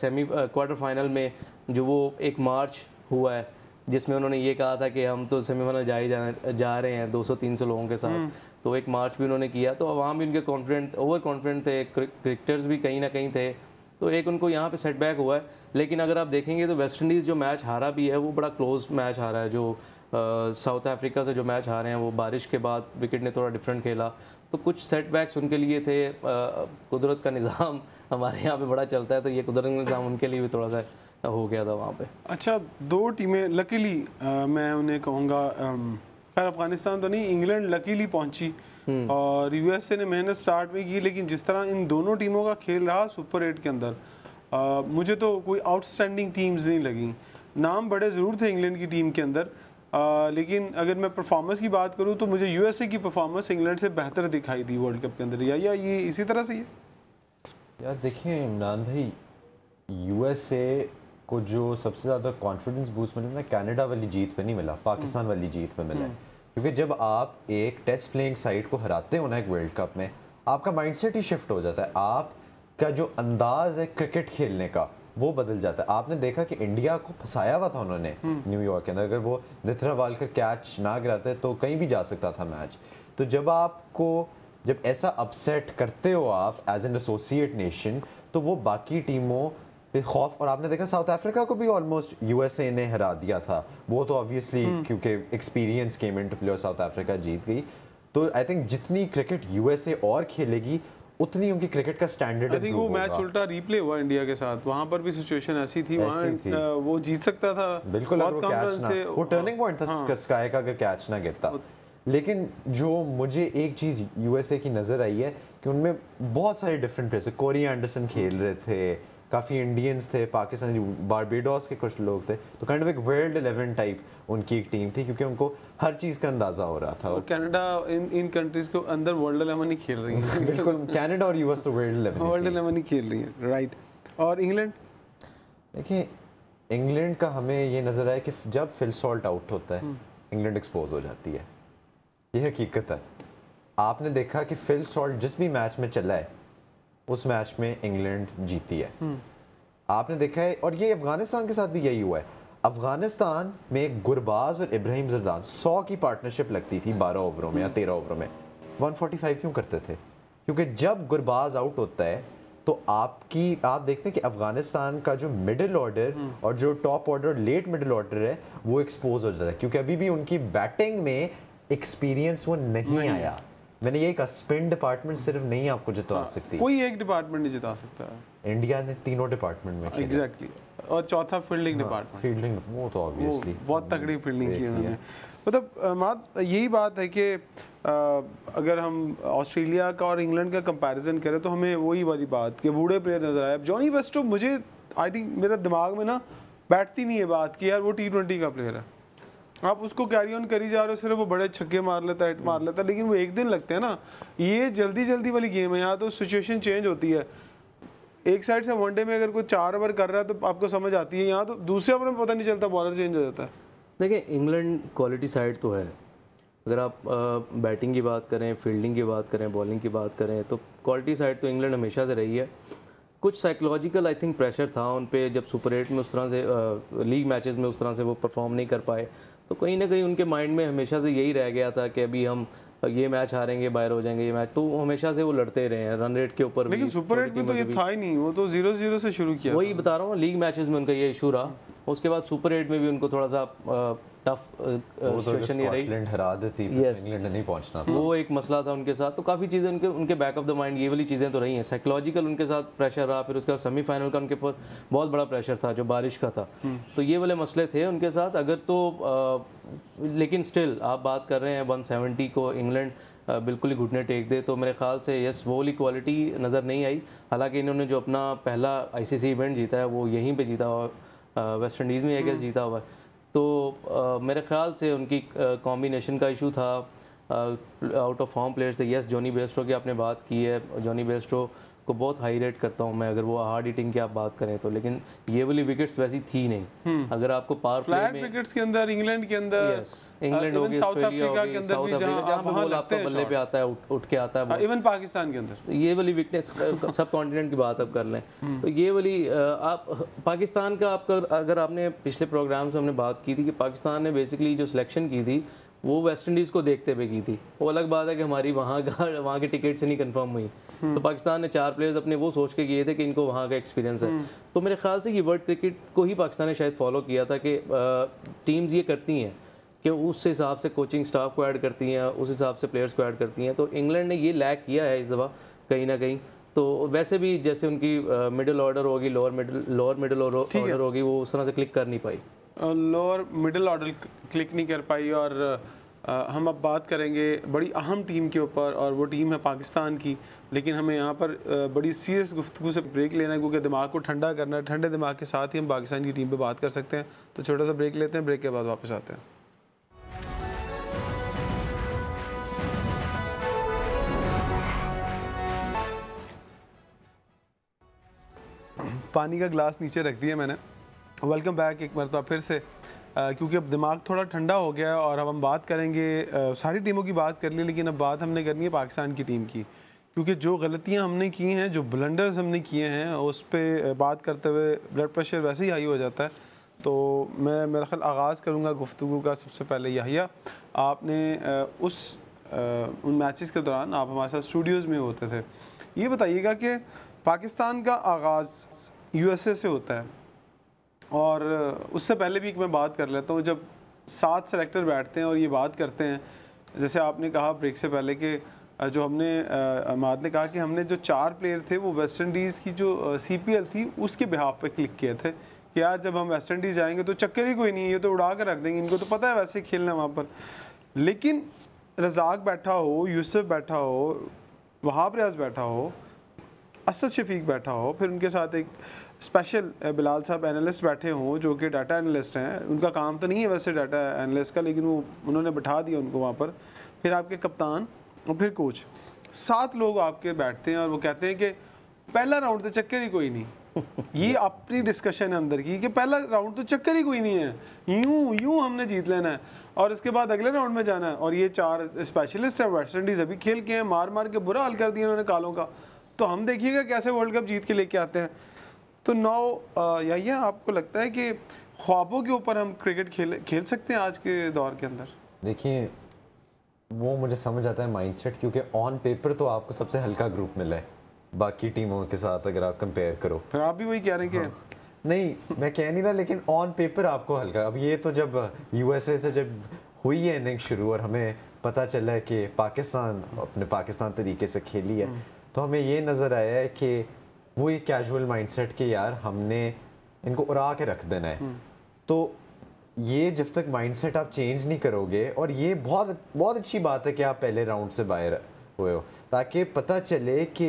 सेमी क्वार्टर फाइनल में जो वो एक मार्च हुआ है जिसमें उन्होंने ये कहा था कि हम तो सेमीफाइनल जा ही जा, जा रहे हैं 200-300 लोगों के साथ हम्म। तो एक मार्च भी उन्होंने किया तो वहाँ भी उनके कॉन्फिडेंट ओवर कॉन्फिडेंट थे क्रिकेटर्स भी कहीं ना कहीं थे तो एक उनको यहाँ पे सेटबैक हुआ है लेकिन अगर आप देखेंगे तो वेस्ट इंडीज़ जो मैच हारा भी है वो बड़ा क्लोज मैच हारा है जो साउथ अफ्रीका से जो मैच हारे हैं वो बारिश के बाद विकेट ने थोड़ा डिफरेंट खेला तो कुछ सेटबैक्स उनके लिए थे कुदरत का निज़ाम हमारे यहाँ पे बड़ा चलता है तो ये कुदरत का निज़ाम उनके लिए भी थोड़ा सा हो गया था वहाँ पे अच्छा दो टीमें लकीली मैं उन्हें कहूँगा खैर अफगानिस्तान तो नहीं इंग्लैंड लकीली पहुँची हम्म। और यूएसए ने मेहनत स्टार्ट में की लेकिन जिस तरह इन दोनों टीमों का खेल रहा सुपर एट के अंदर मुझे तो कोई आउटस्टैंडिंग टीम्स नहीं लगी नाम बड़े ज़रूर थे इंग्लैंड की टीम के अंदर आ, लेकिन अगर मैं परफॉर्मेंस की बात करूँ तो मुझे यूएसए की परफॉर्मेंस इंग्लैंड से बेहतर दिखाई दी वर्ल्ड कप के अंदर या, या ये इसी तरह से है यार देखिए इमरान भाई यूएसए को जो सबसे ज़्यादा कॉन्फिडेंस बूस्ट मिला ना कैनेडा वाली जीत पर नहीं मिला हम्म। पाकिस्तान वाली जीत पर मिला हम्म। क्योंकि जब आप एक टेस्ट प्लेइंग साइड को हराते हो ना एक वर्ल्ड कप में आपका माइंडसेट ही शिफ्ट हो जाता है आप का जो अंदाज है क्रिकेट खेलने का वो बदल जाता है आपने देखा कि इंडिया को फंसाया हुआ था उन्होंने हम्म। न्यूयॉर्क के अंदर अगर वो निथरा वालकर कैच ना गिराते तो कहीं भी जा सकता था मैच तो जब आपको जब ऐसा अपसेट करते हो आप एज एन एसोसिएट नेशन तो वो बाकी टीमों पे खौफ और आपने देखा साउथ अफ्रीका को भी ऑलमोस्ट यूएसए ने हरा दिया था वो तो ऑब्वियसली हम्म। क्योंकि experience came inter player South Africa जीत गई तो आई थिंक जितनी क्रिकेट यूएसए और खेलेगी उतनी उनकी क्रिकेट का स्टैंडर्ड आई थिंक वो मैच उल्टा रिप्ले हुआ इंडिया के साथ वहां पर भी सिचुएशन ऐसी थी वहां वो जीत सकता था बिल्कुल हाँ। अगर वो कैच ना वो टर्निंग पॉइंट था स्काई का अगर कैच ना गिरता लेकिन जो मुझे एक चीज़ यूएसए की नज़र आई है कि उनमें बहुत सारे डिफरेंट प्लेयर्स कोरी एंडरसन खेल रहे थे काफ़ी इंडियंस थे पाकिस्तानी बारबेडोस के कुछ लोग थे तो काइंड ऑफ एक वर्ल्ड इलेवन टाइप उनकी एक टीम थी क्योंकि उनको हर चीज़ का अंदाज़ा हो रहा था और कनाडा इन इन कंट्रीज के अंदर वर्ल्ड एलेवन ही खेल रही है बिल्कुल कनाडा और यूएस तो वर्ल्ड एलेवन वर्ल्ड एलेवन ही खेल रही है राइट और इंग्लैंड देखिए इंग्लैंड का हमें ये नज़र आया कि जब फिल सॉल्ट आउट होता है इंग्लैंड हम्म। एक्सपोज हो जाती है ये हकीकत है आपने देखा कि फिल सॉल्ट जिस भी मैच में चला है उस मैच में इंग्लैंड जीती है हम्म। आपने देखा है और ये अफगानिस्तान के साथ भी यही हुआ है अफगानिस्तान में गुरबाज और इब्राहिम जरदान सौ की पार्टनरशिप लगती थी बारह ओवरों में या हम्म। तेरह ओवरों में 145 क्यों करते थे क्योंकि जब गुरबाज आउट होता है तो आपकी आप देखते हैं कि अफगानिस्तान का जो मिडिल हम्म। ऑर्डर और जो top order late middle order है वो एक्सपोज हो जाता है क्योंकि अभी भी उनकी बैटिंग में एक्सपीरियंस वो नहीं, नहीं। आया मैंने यही कहा स्पिन डिपार्टमेंट सिर्फ नहीं आपको जिता हाँ, सकती कोई एक डिपार्टमेंट नहीं जिता सकता इंडिया ने तीनों डिपार्टमेंट में एग्जैक्टली exactly. और चौथा फील्डिंग डिपार्टमेंट फील्डिंग वो तो ऑब्वियसली बहुत तगड़ी फील्डिंग की उन्होंने मतलब मात यही बात है कि अगर हम ऑस्ट्रेलिया का और इंग्लैंड का कंपैरिजन करें तो हमें वही वाली बात कि बूढ़े प्लेयर नजर आए जॉनी बेस्टो मुझे आई थिंक मेरा दिमाग में ना बैठती नहीं है बात कि यार वो टी का प्लेयर है आप उसको कैरी ऑन करी जा रहे हो सिर्फ वो बड़े छक्के मार लेता है मार लेता है लेकिन वो एक दिन लगते हैं ना ये जल्दी जल्दी वाली गेम है यहाँ तो सिचुएशन चेंज होती है एक साइड से वनडे में अगर कोई चार ओवर कर रहा है तो आपको समझ आती है यहाँ तो दूसरे ओवर में पता नहीं चलता बॉलर चेंज हो जाता है देखिए इंग्लैंड क्वालिटी साइड तो है अगर आप बैटिंग की बात करें फील्डिंग की बात करें बॉलिंग की बात करें तो क्वालिटी साइड तो इंग्लैंड हमेशा से रही है कुछ साइकोलॉजिकल आई थिंक प्रेशर था उन पर जब सुपर एट में उस तरह से लीग मैचेस में उस तरह से वो परफॉर्म नहीं कर पाए तो कहीं ना कहीं उनके माइंड में हमेशा से यही रह गया था कि अभी हम ये मैच हारेंगे बाहर हो जाएंगे ये मैच तो हमेशा से वो लड़ते रहे हैं रन रेट के ऊपर लेकिन सुपर रेट में तो ये था ही नहीं वो तो जीरो जीरो से शुरू किया वही बता रहा हूँ लीग मैचेस में उनका ये इशू रहा उसके बाद सुपर एट में भी उनको थोड़ा सा टफ सिचुएशन तो ये रही हरा देती yes. इंग्लैंड नहीं पहुंचना था वो एक मसला था उनके साथ तो काफ़ी चीज़ें उनके उनके बैक ऑफ द माइंड ये वाली चीज़ें तो रही हैं साइकोलॉजिकल उनके साथ प्रेशर रहा फिर उसके बाद सेमीफाइनल का उनके ऊपर बहुत बड़ा प्रेशर था जो बारिश का था हम्म। तो ये वाले मसले थे उनके साथ अगर तो लेकिन स्टिल आप बात कर रहे हैं वन को इंग्लैंड बिल्कुल ही घुटने टेक दे तो मेरे ख्याल से यस वो वाली क्वालिटी नज़र नहीं आई हालांकि इन्होंने जो अपना पहला आईसीसी इवेंट जीता है वो यहीं पे जीता और वेस्ट इंडीज़ में अगेंस्ट हम्म। जीता हुआ है तो आ, मेरे ख्याल से उनकी कॉम्बिनेशन का इशू था आउट ऑफ फॉर्म प्लेयर्स थे यस जॉनी बेस्ट्रो की आपने बात की है जॉनी बेस्ट्रो को बहुत हाई रेट करता हूँ मैं अगर वो हार्ड हिटिंग की आप बात करें तो लेकिन ये वाली विकेट्स वैसी थी नहीं हम्म। अगर आपको पावर प्ले में विकेट्स के अंदर इंग्लैंड के अंदर इंग्लैंड uh, हो गया ऑस्ट्रेलिया साउथ अफ्रीका बॉल आपका बल्ले पे आता है उठ के आता है इवन हाँ, पाकिस्तान के अंदर ये वाली विकेट्स uh, सब कॉन्टिनेंट की बात आप कर लें हम्म। तो ये वाली uh, आप पाकिस्तान का आपका अगर आपने पिछले प्रोग्राम से हमने बात की थी कि पाकिस्तान ने बेसिकली जो सिलेक्शन की थी वो वेस्ट इंडीज़ को देखते हुए की थी वो अलग बात है कि हमारी वहाँ का वहाँ के टिकट से नहीं कंफर्म हुई तो हम्म। पाकिस्तान ने चार प्लेयर्स अपने वो सोच के किए थे कि इनको वहाँ का एक्सपीरियंस है हम्म। तो मेरे ख्याल से ये वर्ल्ड क्रिकेट को ही पाकिस्तान ने शायद फॉलो किया था कि टीम्स ये करती हैं कि उस हिसाब से कोचिंग स्टाफ को ऐड करती हैं उस हिसाब से प्लेयर्स को ऐड करती हैं तो इंग्लैंड ने ये लैक किया है इस दफ़ा कहीं ना कहीं तो वैसे भी जैसे उनकी मिडिल ऑर्डर होगी lower middle lower middle order होगी वो उस तरह से क्लिक कर नहीं पाई लोअर मिडिल ऑर्डर क्लिक नहीं कर पाई और हम अब बात करेंगे बड़ी अहम टीम के ऊपर और वो टीम है पाकिस्तान की लेकिन हमें यहाँ पर बड़ी सीरियस गुफ्तु से ब्रेक लेना है क्योंकि दिमाग को ठंडा करना है ठंडे दिमाग के साथ ही हम पाकिस्तान की टीम पर बात कर सकते हैं तो छोटा सा ब्रेक लेते हैं ब्रेक के बाद वापस आते हैं पानी का ग्लास नीचे रख दिया मैंने वेलकम बैक एक मरतबा फिर से क्योंकि अब दिमाग थोड़ा ठंडा हो गया है और अब हम बात करेंगे सारी टीमों की बात कर ली लेकिन अब बात हमने करनी है पाकिस्तान की टीम की क्योंकि जो गलतियां हमने की हैं जो ब्लंडर्स हमने किए हैं उस पर बात करते हुए ब्लड प्रेशर वैसे ही हाई हो जाता है तो मैं मेरा ख्याल आगाज़ करूँगा गुफ्तु का सबसे पहले यही आपने उस उन मैचेस के दौरान आप हमारे साथ स्टूडियोज़ में होते थे ये बताइएगा कि पाकिस्तान का आगाज़ यूएसए से होता है और उससे पहले भी एक मैं बात कर लेता हूँ जब सात सेलेक्टर बैठते हैं और ये बात करते हैं जैसे आपने कहा ब्रेक से पहले कि जो हमने माद ने कहा कि हमने जो चार प्लेयर थे वो वेस्ट इंडीज़ की जो सी पी एल थी उसके बिहाफ पे क्लिक किए थे कि यार जब हम वेस्ट इंडीज़ जाएंगे तो चक्कर ही कोई नहीं है ये तो उड़ा कर रख देंगे इनको तो पता है वैसे खेलना वहाँ पर लेकिन रजाक बैठा हो यूसुफ बैठा हो वहाब रियाज बैठा हो असद शफीक बैठा हो फिर उनके साथ एक स्पेशल बिलाल uh, साहब एनालिस्ट बैठे हों जो कि डाटा एनालिस्ट हैं उनका काम तो नहीं है वैसे डाटा एनालिस्ट का लेकिन वो उन्होंने बैठा दिया उनको वहाँ पर फिर आपके कप्तान और फिर कोच सात लोग आपके बैठते हैं और वो कहते हैं कि पहला राउंड तो चक्कर ही कोई नहीं ये अपनी डिस्कशन है अंदर की कि पहला राउंड तो चक्कर ही कोई नहीं है यूं यूं हमने जीत लेना है और इसके बाद अगले राउंड में जाना है और ये चार स्पेशलिस्ट है वेस्ट इंडीज़ अभी खेल के हैं मार मार के बुरा हाल कर दिया उन्होंने कालों का तो हम देखिएगा कैसे वर्ल्ड कप जीत के लेके आते हैं तो नौ यही आपको लगता है कि ख्वाबों के ऊपर हम क्रिकेट खेल खेल सकते हैं आज के दौर के अंदर देखिए वो मुझे समझ आता है माइंडसेट क्योंकि ऑन पेपर तो आपको सबसे हल्का ग्रुप मिला है बाकी टीमों के साथ अगर आप कंपेयर करो फिर आप भी वही कह रहे हैं कि हाँ। नहीं मैं कह नहीं रहा लेकिन ऑन पेपर आपको हल्का अब ये तो जब यूएसए से जब हुई है इनिंग शुरू और हमें पता चला है कि पाकिस्तान अपने पाकिस्तान तरीके से खेली है हम्म। तो हमें ये नज़र आया है कि वो ये कैजुअल माइंडसेट कि यार हमने इनको उड़ा के रख देना है हम्म। तो ये जब तक माइंडसेट आप चेंज नहीं करोगे और ये बहुत बहुत अच्छी बात है कि आप पहले राउंड से बाहर हुए हो ताकि पता चले कि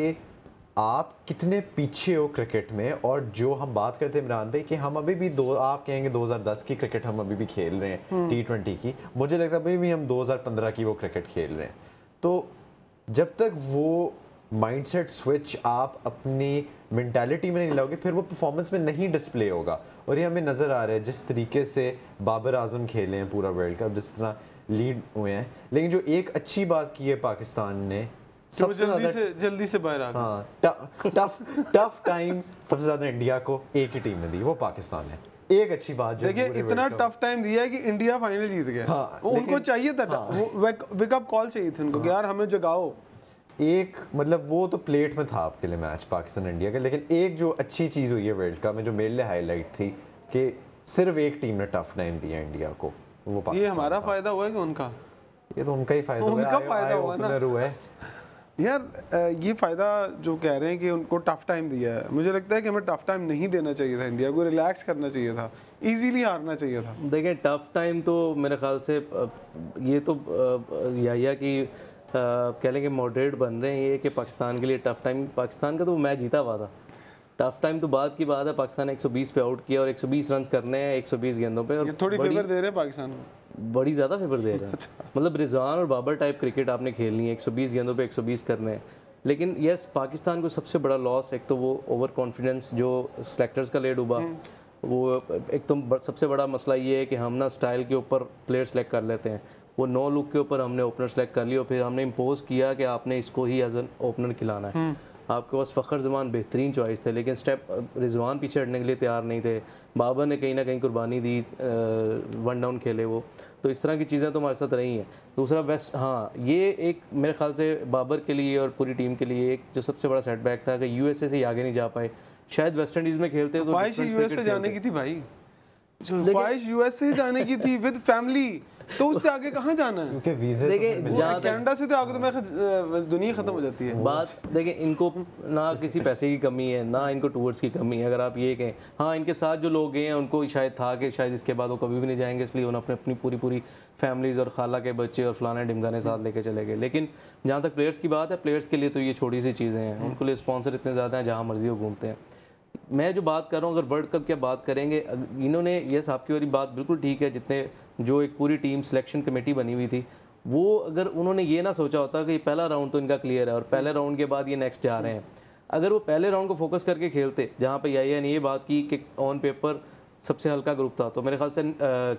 आप कितने पीछे हो क्रिकेट में और जो हम बात करते हैं इमरान भाई कि हम अभी भी दो आप कहेंगे 2010 की क्रिकेट हम अभी भी खेल रहे हैं टी हम्म। ट्वेंटी की मुझे लगता है अभी भी हम 2015 की वो क्रिकेट खेल रहे हैं तो जब तक वो माइंडसेट स्विच आप अपनी मेंटालिटी में नहीं लाओगे फिर वो परफॉर्मेंस में नहीं डिस्प्ले होगा और ये हमें नज़र आ रहा है जिस तरीके से बाबर आजम खेले हैं पूरा वर्ल्ड कप जिस तरह लीड हुए हैं लेकिन जो एक अच्छी बात की है पाकिस्तान ने सबसे जल्दी से जल्दी से बाहर आ हाँ टफ टफ टाइम सबसे ज़्यादा इंडिया को एक ही टीम ने दी वो पाकिस्तान है एक अच्छी बात देखिए इतना टफ टाइम दिया है कि इंडिया फाइनल जीत गया हाँ, उनको चाहिए था हाँ, कॉल चाहिए थी उनको हाँ, यार हमें जगाओ एक मतलब वो तो प्लेट में था आपके लिए मैच पाकिस्तान इंडिया का लेकिन एक जो अच्छी चीज़ हुई है वर्ल्ड कप में जो मेरे लिए हाईलाइट थी कि सिर्फ एक टीम ने टफ टाइम दिया इंडिया को वो ये हमारा फ़ायदा हुआ है कि उनका ये तो उनका ही फ़ायदा उनका फ़ायदा हुआ ना हुआ है यार ये फ़ायदा जो कह रहे हैं कि उनको टफ टाइम दिया है मुझे लगता है कि हमें टफ टाइम नहीं देना चाहिए था इंडिया को रिलैक्स करना चाहिए था इजीली हारना चाहिए था देखिए टफ टाइम तो मेरे ख्याल से ये तो या, या की कह लेंगे मॉडरेट बन रहे हैं ये कि पाकिस्तान के लिए टफ़ टाइम पाकिस्तान का तो मैच जीता हुआ था टफ टाइम तो बाद की बात है पाकिस्तान ने 120 पे आउट किया और 120 रन करने हैं 120 गेंदों पे और थोड़ी फेवर दे रहे हैं पाकिस्तान को बड़ी ज़्यादा फेवर दे रहे हैं अच्छा। मतलब रिजवान और बाबर टाइप क्रिकेट आपने खेलनी है 120 गेंदों पे 120 करने हैं लेकिन यस पाकिस्तान को सबसे बड़ा लॉस एक तो वो ओवर कॉन्फिडेंस जो सेलेक्टर्स का लेट हुआ हम्म। वो एक तो सबसे बड़ा मसला ये है कि हम ना स्टाइल के ऊपर प्लेयर सेलेक्ट कर लेते हैं वो नौ लुक के ऊपर हमने ओपनर सेलेक्ट कर लिया और फिर हमने इम्पोज किया कि आपने इसको ही एज एन ओपनर खिलाना है हम्म। आपके पास फ़खर जमान बेहतरीन चॉइस थे लेकिन स्टेप रिजवान पीछे हटने के लिए तैयार नहीं थे बाबर ने कहीं ना कहीं कुर्बानी दी वन डाउन खेले वो तो इस तरह की चीज़ें तो हमारे साथ रही हैं दूसरा वेस्ट हाँ ये एक मेरे ख्याल से बाबर के लिए और पूरी टीम के लिए एक जो सबसे बड़ा सेटबैक था कि यूएसए से आगे नहीं जा पाए शायद वेस्ट इंडीज़ में खेलते तो ख्वाहिश जाने की थी भाई ख्वाहिश यूएसए जाने की थी विद फैमिली तो उससे आगे कहाँ जाना है क्योंकि वीजे देखे कैनेडा से तो आगे तो मैं दुनिया खत्म हो जाती है बात देखिए इनको ना किसी पैसे की कमी है ना इनको टूर्स की कमी है अगर आप ये कहें हाँ इनके साथ जो लोग गए हैं उनको शायद था कि शायद इसके बाद वो कभी भी नहीं जाएंगे इसलिए उन्होंने अपनी अपनी पूरी पूरी फैमिलीज़ और खाला के बच्चे और फलाने डिमगाने साथ लेके चले गए लेकिन जहाँ तक प्लेयर्स की बात है प्लेयर्स के लिए तो ये छोटी सी चीज़ें हैं उनके लिए स्पॉन्सर इतने ज़्यादा हैं जहाँ मर्जी वो घूमते हैं मैं जो बात कर रहा हूँ अगर वर्ल्ड कप की बात करेंगे इन्होंने यस आपकी वाली बात बिल्कुल ठीक है जितने जो एक पूरी टीम सिलेक्शन कमेटी बनी हुई थी वो अगर उन्होंने ये ना सोचा होता कि पहला राउंड तो इनका क्लियर है और पहले राउंड के बाद ये नेक्स्ट जा रहे हैं अगर वो पहले राउंड को फोकस करके खेलते जहाँ पर या ने ये बात की कि ऑन पेपर सबसे हल्का ग्रुप था तो मेरे ख्याल से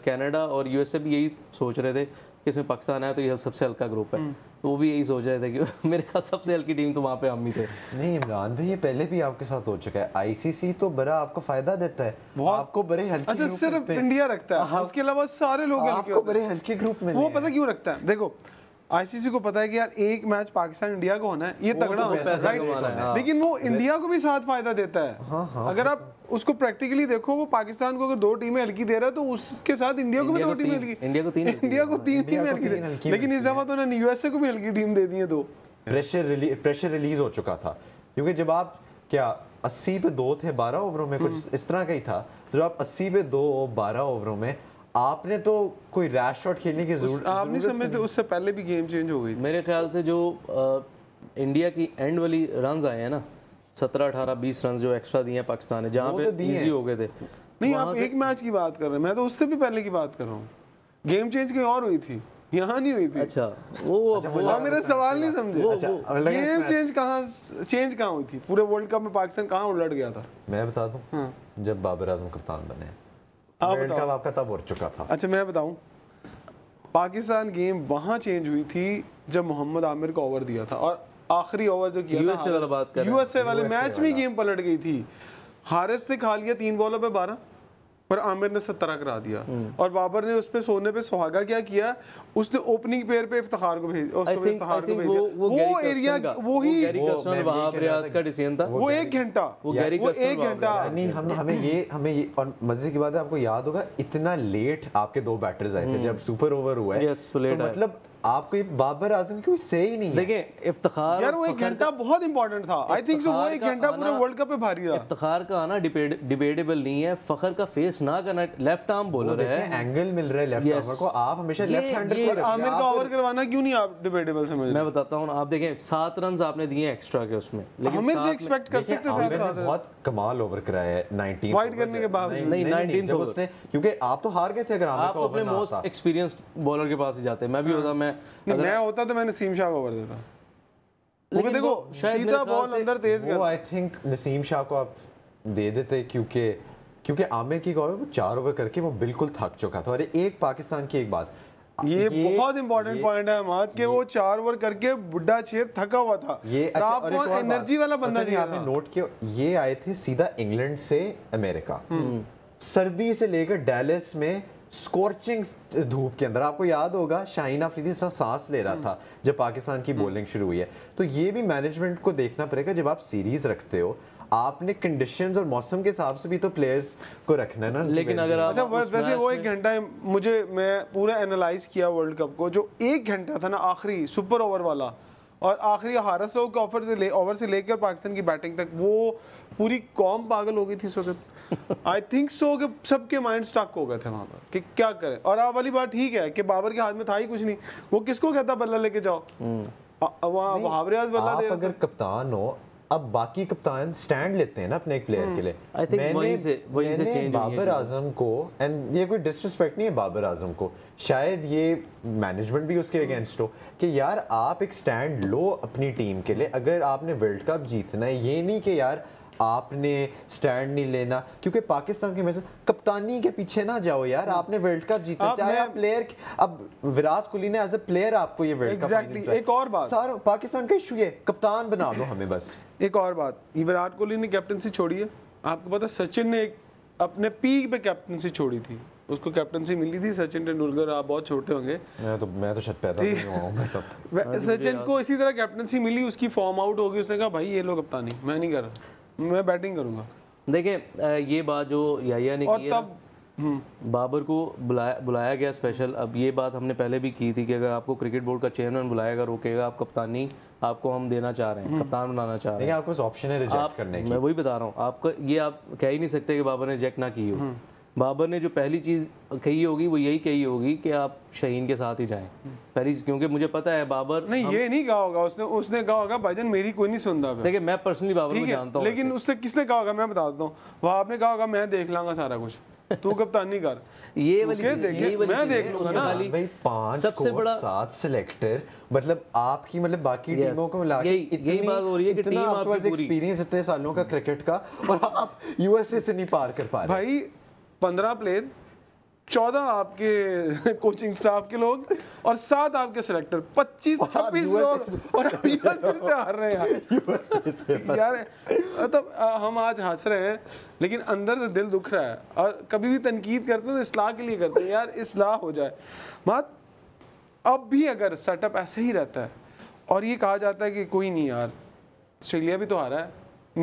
कनाडा और यूएसए भी यही सोच रहे थे कि इसमें पाकिस्तान आया तो ये सबसे हल्का ग्रुप है हम्म। तो वो भी यही सोच रहे थे कि मेरे ख्याल सबसे हल्की टीम तो वहाँ पे हम ही थे नहीं इमरान भाई ये पहले भी आपके साथ हो चुका है आईसीसी तो बड़ा आपको फायदा देता है वो आपको बड़े हल्के अच्छा सिर्फ इंडिया रखता है हाँ, हाँ। उसके अलावा सारे लोग आपको बड़े हल्के ग्रुप में वो पता क्यों रखता है देखो आईसीसी को पता है कि यार एक मैच पाकिस्तान इंडिया को होना है ये तगड़ा तो होता है हाँ। लेकिन वो इंडिया को भी साथ फायदा देता है अगर आप तो- उसको प्रैक्टिकली देखो वो पाकिस्तान को अगर दो टीमें हल्की दे रहा है तो उसके साथ इंडिया को भी दो टीमें हल्की इंडिया को तीन इंडिया को तीन टीमें हल्की दे लेकिन इस दफा तो उन्होंने यूएसए को भी हल्की टीम दे दी है दो प्रेशर प्रेशर रिलीज हो चुका था क्योंकि जब आप क्या अस्सी पे दो थे बारह ओवरों में कुछ हम्म। इस तरह का ही था तो जब आप अस्सी पे दो बारह ओवरों में आपने तो कोई रैश शॉट खेलने की जरूरत आप नहीं समझते उससे पहले भी गेम चेंज हो गई मेरे ख्याल से जो इंडिया की एंड वाली रन आए हैं ना सत्रह अठारह बीस रन जो एक्स्ट्रा दिए पाकिस्तान ने जहाँ पे इजी तो हो गए थे नहीं आप एक मैच की बात कर रहे हैं मैं तो उससे भी पहले की बात कर रहा हूँ गेम चेंज कहीं और हुई थी यहाँ नहीं हुई थी अच्छा वो अच्छा, वो मेरा सवाल नहीं समझे अच्छा, गेम चेंज कहाँ चेंज कहाँ हुई थी पूरे वर्ल्ड कप में पाकिस्तान कहाँ उलट गया था मैं बता दूँ हाँ। जब बाबर आजम कप्तान बने आपका तब उड़ चुका था अच्छा मैं बताऊँ पाकिस्तान गेम वहाँ चेंज हुई थी जब मोहम्मद आमिर को ओवर दिया था और आखिरी ओवर जो किया यूएसए वाले बात कर यूएसए वाले मैच में गेम पलट गई थी हारिस ने खा लिया तीन बॉलों पे बारह पर आमिर ने सत्रह करा दिया हम्म। और बाबर ने उस पर सोने पे सुहागा क्या किया उसने ओपनिंग पेयर पे इफ्तार को भेज उसको इफ्तार को भेज वो, वो, वो एरिया वो ही का डिसीजन था वो एक घंटा वो एक घंटा नहीं हमें ये हमें ये और मजे की बात है आपको याद होगा इतना लेट आपके दो बैटर्स आए थे हम्म। जब सुपर ओवर हुआ है तो मतलब आपको ये बाबर आजम की से ही नहीं देखिए इफ्तार यार वो एक घंटा बहुत इंपॉर्टेंट था आई थिंक वो एक घंटा पूरे वर्ल्ड कप पे भारी रहा इफ्तार का आना डिबेटेबल नहीं है फखर का फेस ना करना लेफ्ट आर्म बोलर है एंगल मिल रहा है लेफ्ट आर्म को आप हमेशा लेफ्ट हैंडर को आमिर को ओवर करवाना क्यों नहीं आप डिबेटेबल समझ मैं बताता हूं आप देखें 7 रन आपने दिए एक्स्ट्रा के उसमें लेकिन आमिर से एक्सपेक्ट कर सकते थे आमिर बहुत कमाल ओवर कराया है 19 वाइड करने के बाद नहीं 19 तो उसने क्योंकि आप तो हार गए थे अगर आमिर को ओवर ना आप अपने मोस्ट एक्सपीरियंस्ड बॉलर के पास ही जाते मैं भी हाँ। होता मैं मैं होता तो मैंने शाह को देता देखो सीधा बॉल अंदर तेज वो आई थिंक नसीम शाह को आप दे देते क्योंकि क्योंकि आमिर की वो चार ओवर करके वो बिल्कुल थक चुका था एक पाकिस्तान की एक बात ये, ये बहुत इंपॉर्टेंट पॉइंट है अहमद वो चार ओवर करके बुढ़ा थका हुआ था ये अच्छा, एनर्जी वाला बंदा आपने नोट किया ये आए थे सीधा इंग्लैंड से अमेरिका हम्म। सर्दी से लेकर डेलिस में स्कॉर्चिंग धूप के अंदर आपको याद होगा शाहीन आफरीदी सांस ले रहा था हम्म। जब पाकिस्तान की बॉलिंग हम्म। शुरू हुई है तो ये भी मैनेजमेंट को देखना पड़ेगा जब आप सीरीज रखते हो आपने कंडीशंस और मौसम के हिसाब से भी तो प्लेयर्स को रखना है ना लेकिन अगर आप अच्छा बस वैसे वो एक घंटा मुझे मैं पूरा एनालाइज किया वर्ल्ड कप को जो एक घंटा था ना आखिरी सुपर ओवर वाला और आखिरी हारस के ऑफर से ले ओवर से लेकर पाकिस्तान की बैटिंग तक वो पूरी कॉम पागल हो गई थी इस वक्त आई थिंक सो कि सबके माइंड स्टक हो गए थे वहाँ पर कि क्या करें और आप वाली बात ठीक है कि बाबर के हाथ में था ही कुछ नहीं वो किसको कहता बल्ला लेके जाओ हम्म। वहाँ बल्ला दे अगर कप्तान हो अब बाकी कप्तान स्टैंड लेते हैं ना अपने एक प्लेयर हम्म। के लिए मैंने, मैंने बाबर आजम को एंड ये कोई डिसरिस्पेक्ट नहीं है बाबर आजम को शायद ये मैनेजमेंट भी उसके अगेंस्ट हम्म। हो कि यार आप एक स्टैंड लो अपनी टीम के लिए अगर आपने वर्ल्ड कप जीतना है ये नहीं कि यार आपने स्टैंड नहीं लेना क्योंकि पाकिस्तान के मैच कप्तानी के पीछे ना जाओ यार आपने वर्ल्ड कप जीता चाहे आप प्लेयर अब विराट कोहली ने एज ए प्लेयर आपको ये वर्ल्ड exactly, कप एक और बात सर पाकिस्तान का इशू ये कप्तान बना दो हमें बस एक और बात विराट कोहली ने कैप्टनसी छोड़ी है आपको पता सचिन ने अपने पीक पे कैप्टनसी छोड़ी थी उसको कैप्टनसी मिली थी सचिन तेंदुलकर आप बहुत छोटे होंगे मैं तो मैं तो शायद पैदा नहीं हुआ सचिन को इसी तरह कैप्टनसी मिली उसकी फॉर्म आउट होगी उसने कहा भाई ये लोग कप्तानी मैं नहीं कर रहा मैं बैटिंग करूंगा देखिए ये बात जो याया ने की तब हम्म। बाबर को बुलाया बुलाया गया स्पेशल अब ये बात हमने पहले भी की थी कि अगर आपको क्रिकेट बोर्ड का चेयरमैन बुलाएगा रोकेगा आप कप्तानी आपको हम देना चाह रहे हैं हम्म। कप्तान बनाना चाह रहे हैं आपको ऑप्शन है रिजेक्ट करने की मैं वही बता रहा हूँ आपका ये आप कह ही नहीं सकते कि बाबर ने रिजेक्ट ना की हो हम्म। बाबर ने जो पहली चीज़ कही होगी वो यही कही होगी कि आप शहीन के साथ ही जाएं पहली क्योंकि मुझे पता है बाबर नहीं ये नहीं कहा होगा उसने उसने कहा होगा भाईजान मेरी कोई नहीं सुनता देखिए मैं पर्सनली बाबर को जानता हूँ लेकिन उससे किसने कहा होगा मैं बता देता हूँ वहाँ आपने कहा होगा मैं देख लाऊंगा सारा कुछ तू कप्तानी कर ये वाली देखिए मैं देख लूंगा ना भाई पांच सबसे बड़ा सात सिलेक्टर मतलब आपकी मतलब बाकी टीमों को मिला के इतनी बात हो रही है कि टीम आपके पास एक्सपीरियंस इतने सालों का क्रिकेट का और आप यूएसए से नहीं पार कर पा रहे भाई पंद्रह प्लेयर चौदह आपके कोचिंग स्टाफ के लोग और सात आपके सिलेक्टर पच्चीस छब्बीस लोग और से हार रहे हैं यार मतलब हम आज हंस रहे हैं लेकिन अंदर से दिल दुख रहा है और कभी भी तनकीद करते हैं तो इसलाह के लिए करते हैं यार इसलाह हो जाए बात अब भी अगर सेटअप ऐसे ही रहता है और ये कहा जाता है कि कोई नहीं यार ऑस्ट्रेलिया भी तो हारा है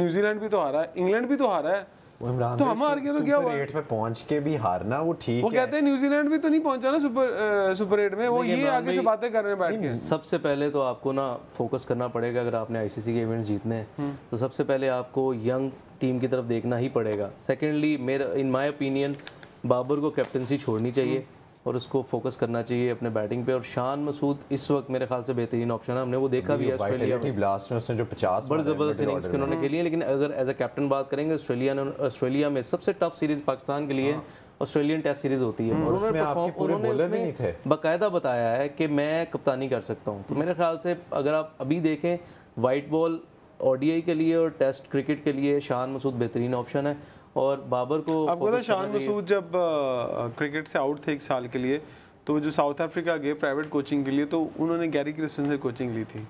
न्यूजीलैंड भी तो हारा है इंग्लैंड भी तो हारा है तो हम हार गए तो क्या हुआ एट में पहुंच के भी हारना वो ठीक है वो कहते हैं न्यूजीलैंड भी तो नहीं पहुंचा ना सुपर आ, सुपर एट में वो ये आगे से बातें करने बैठ गए सबसे पहले तो आपको ना फोकस करना पड़ेगा अगर आपने आईसीसी के इवेंट्स जीतने हैं हम्म। तो सबसे पहले आपको यंग टीम की तरफ देखना ही पड़ेगा सेकेंडली मेरा इन माई ओपिनियन बाबर को कैप्टनसी छोड़नी चाहिए और उसको फोकस करना चाहिए अपने बैटिंग पे और शान मसूद इस वक्त मेरे ख्याल से बेहतरीन ऑप्शन है हमने वो देखा भी है ब्लास्ट में उसने जो 50 बड़े जबरदस्त इनिंग्स उन्होंने खेली है लेकिन अगर एज ए कैप्टन बात करेंगे ऑस्ट्रेलिया ने ऑस्ट्रेलिया में सबसे टफ सीरीज पाकिस्तान के लिए हाँ। ऑस्ट्रेलियन टेस्ट सीरीज होती है और उन्होंने उन्होंने बाकायदा बताया है कि मैं कप्तानी कर सकता हूँ तो मेरे ख्याल से अगर आप अभी देखें वाइट बॉल ओडीआई के लिए और टेस्ट क्रिकेट के लिए शान मसूद बेहतरीन ऑप्शन है और बाबर को आपको पता शान मसूद जब क्रिकेट से आउट थे एक साल के लिए तो जो साउथ अफ्रीका गए प्राइवेट कोचिंग के लिए तो उन्होंने गैरी क्रिस्टन से कोचिंग ली थी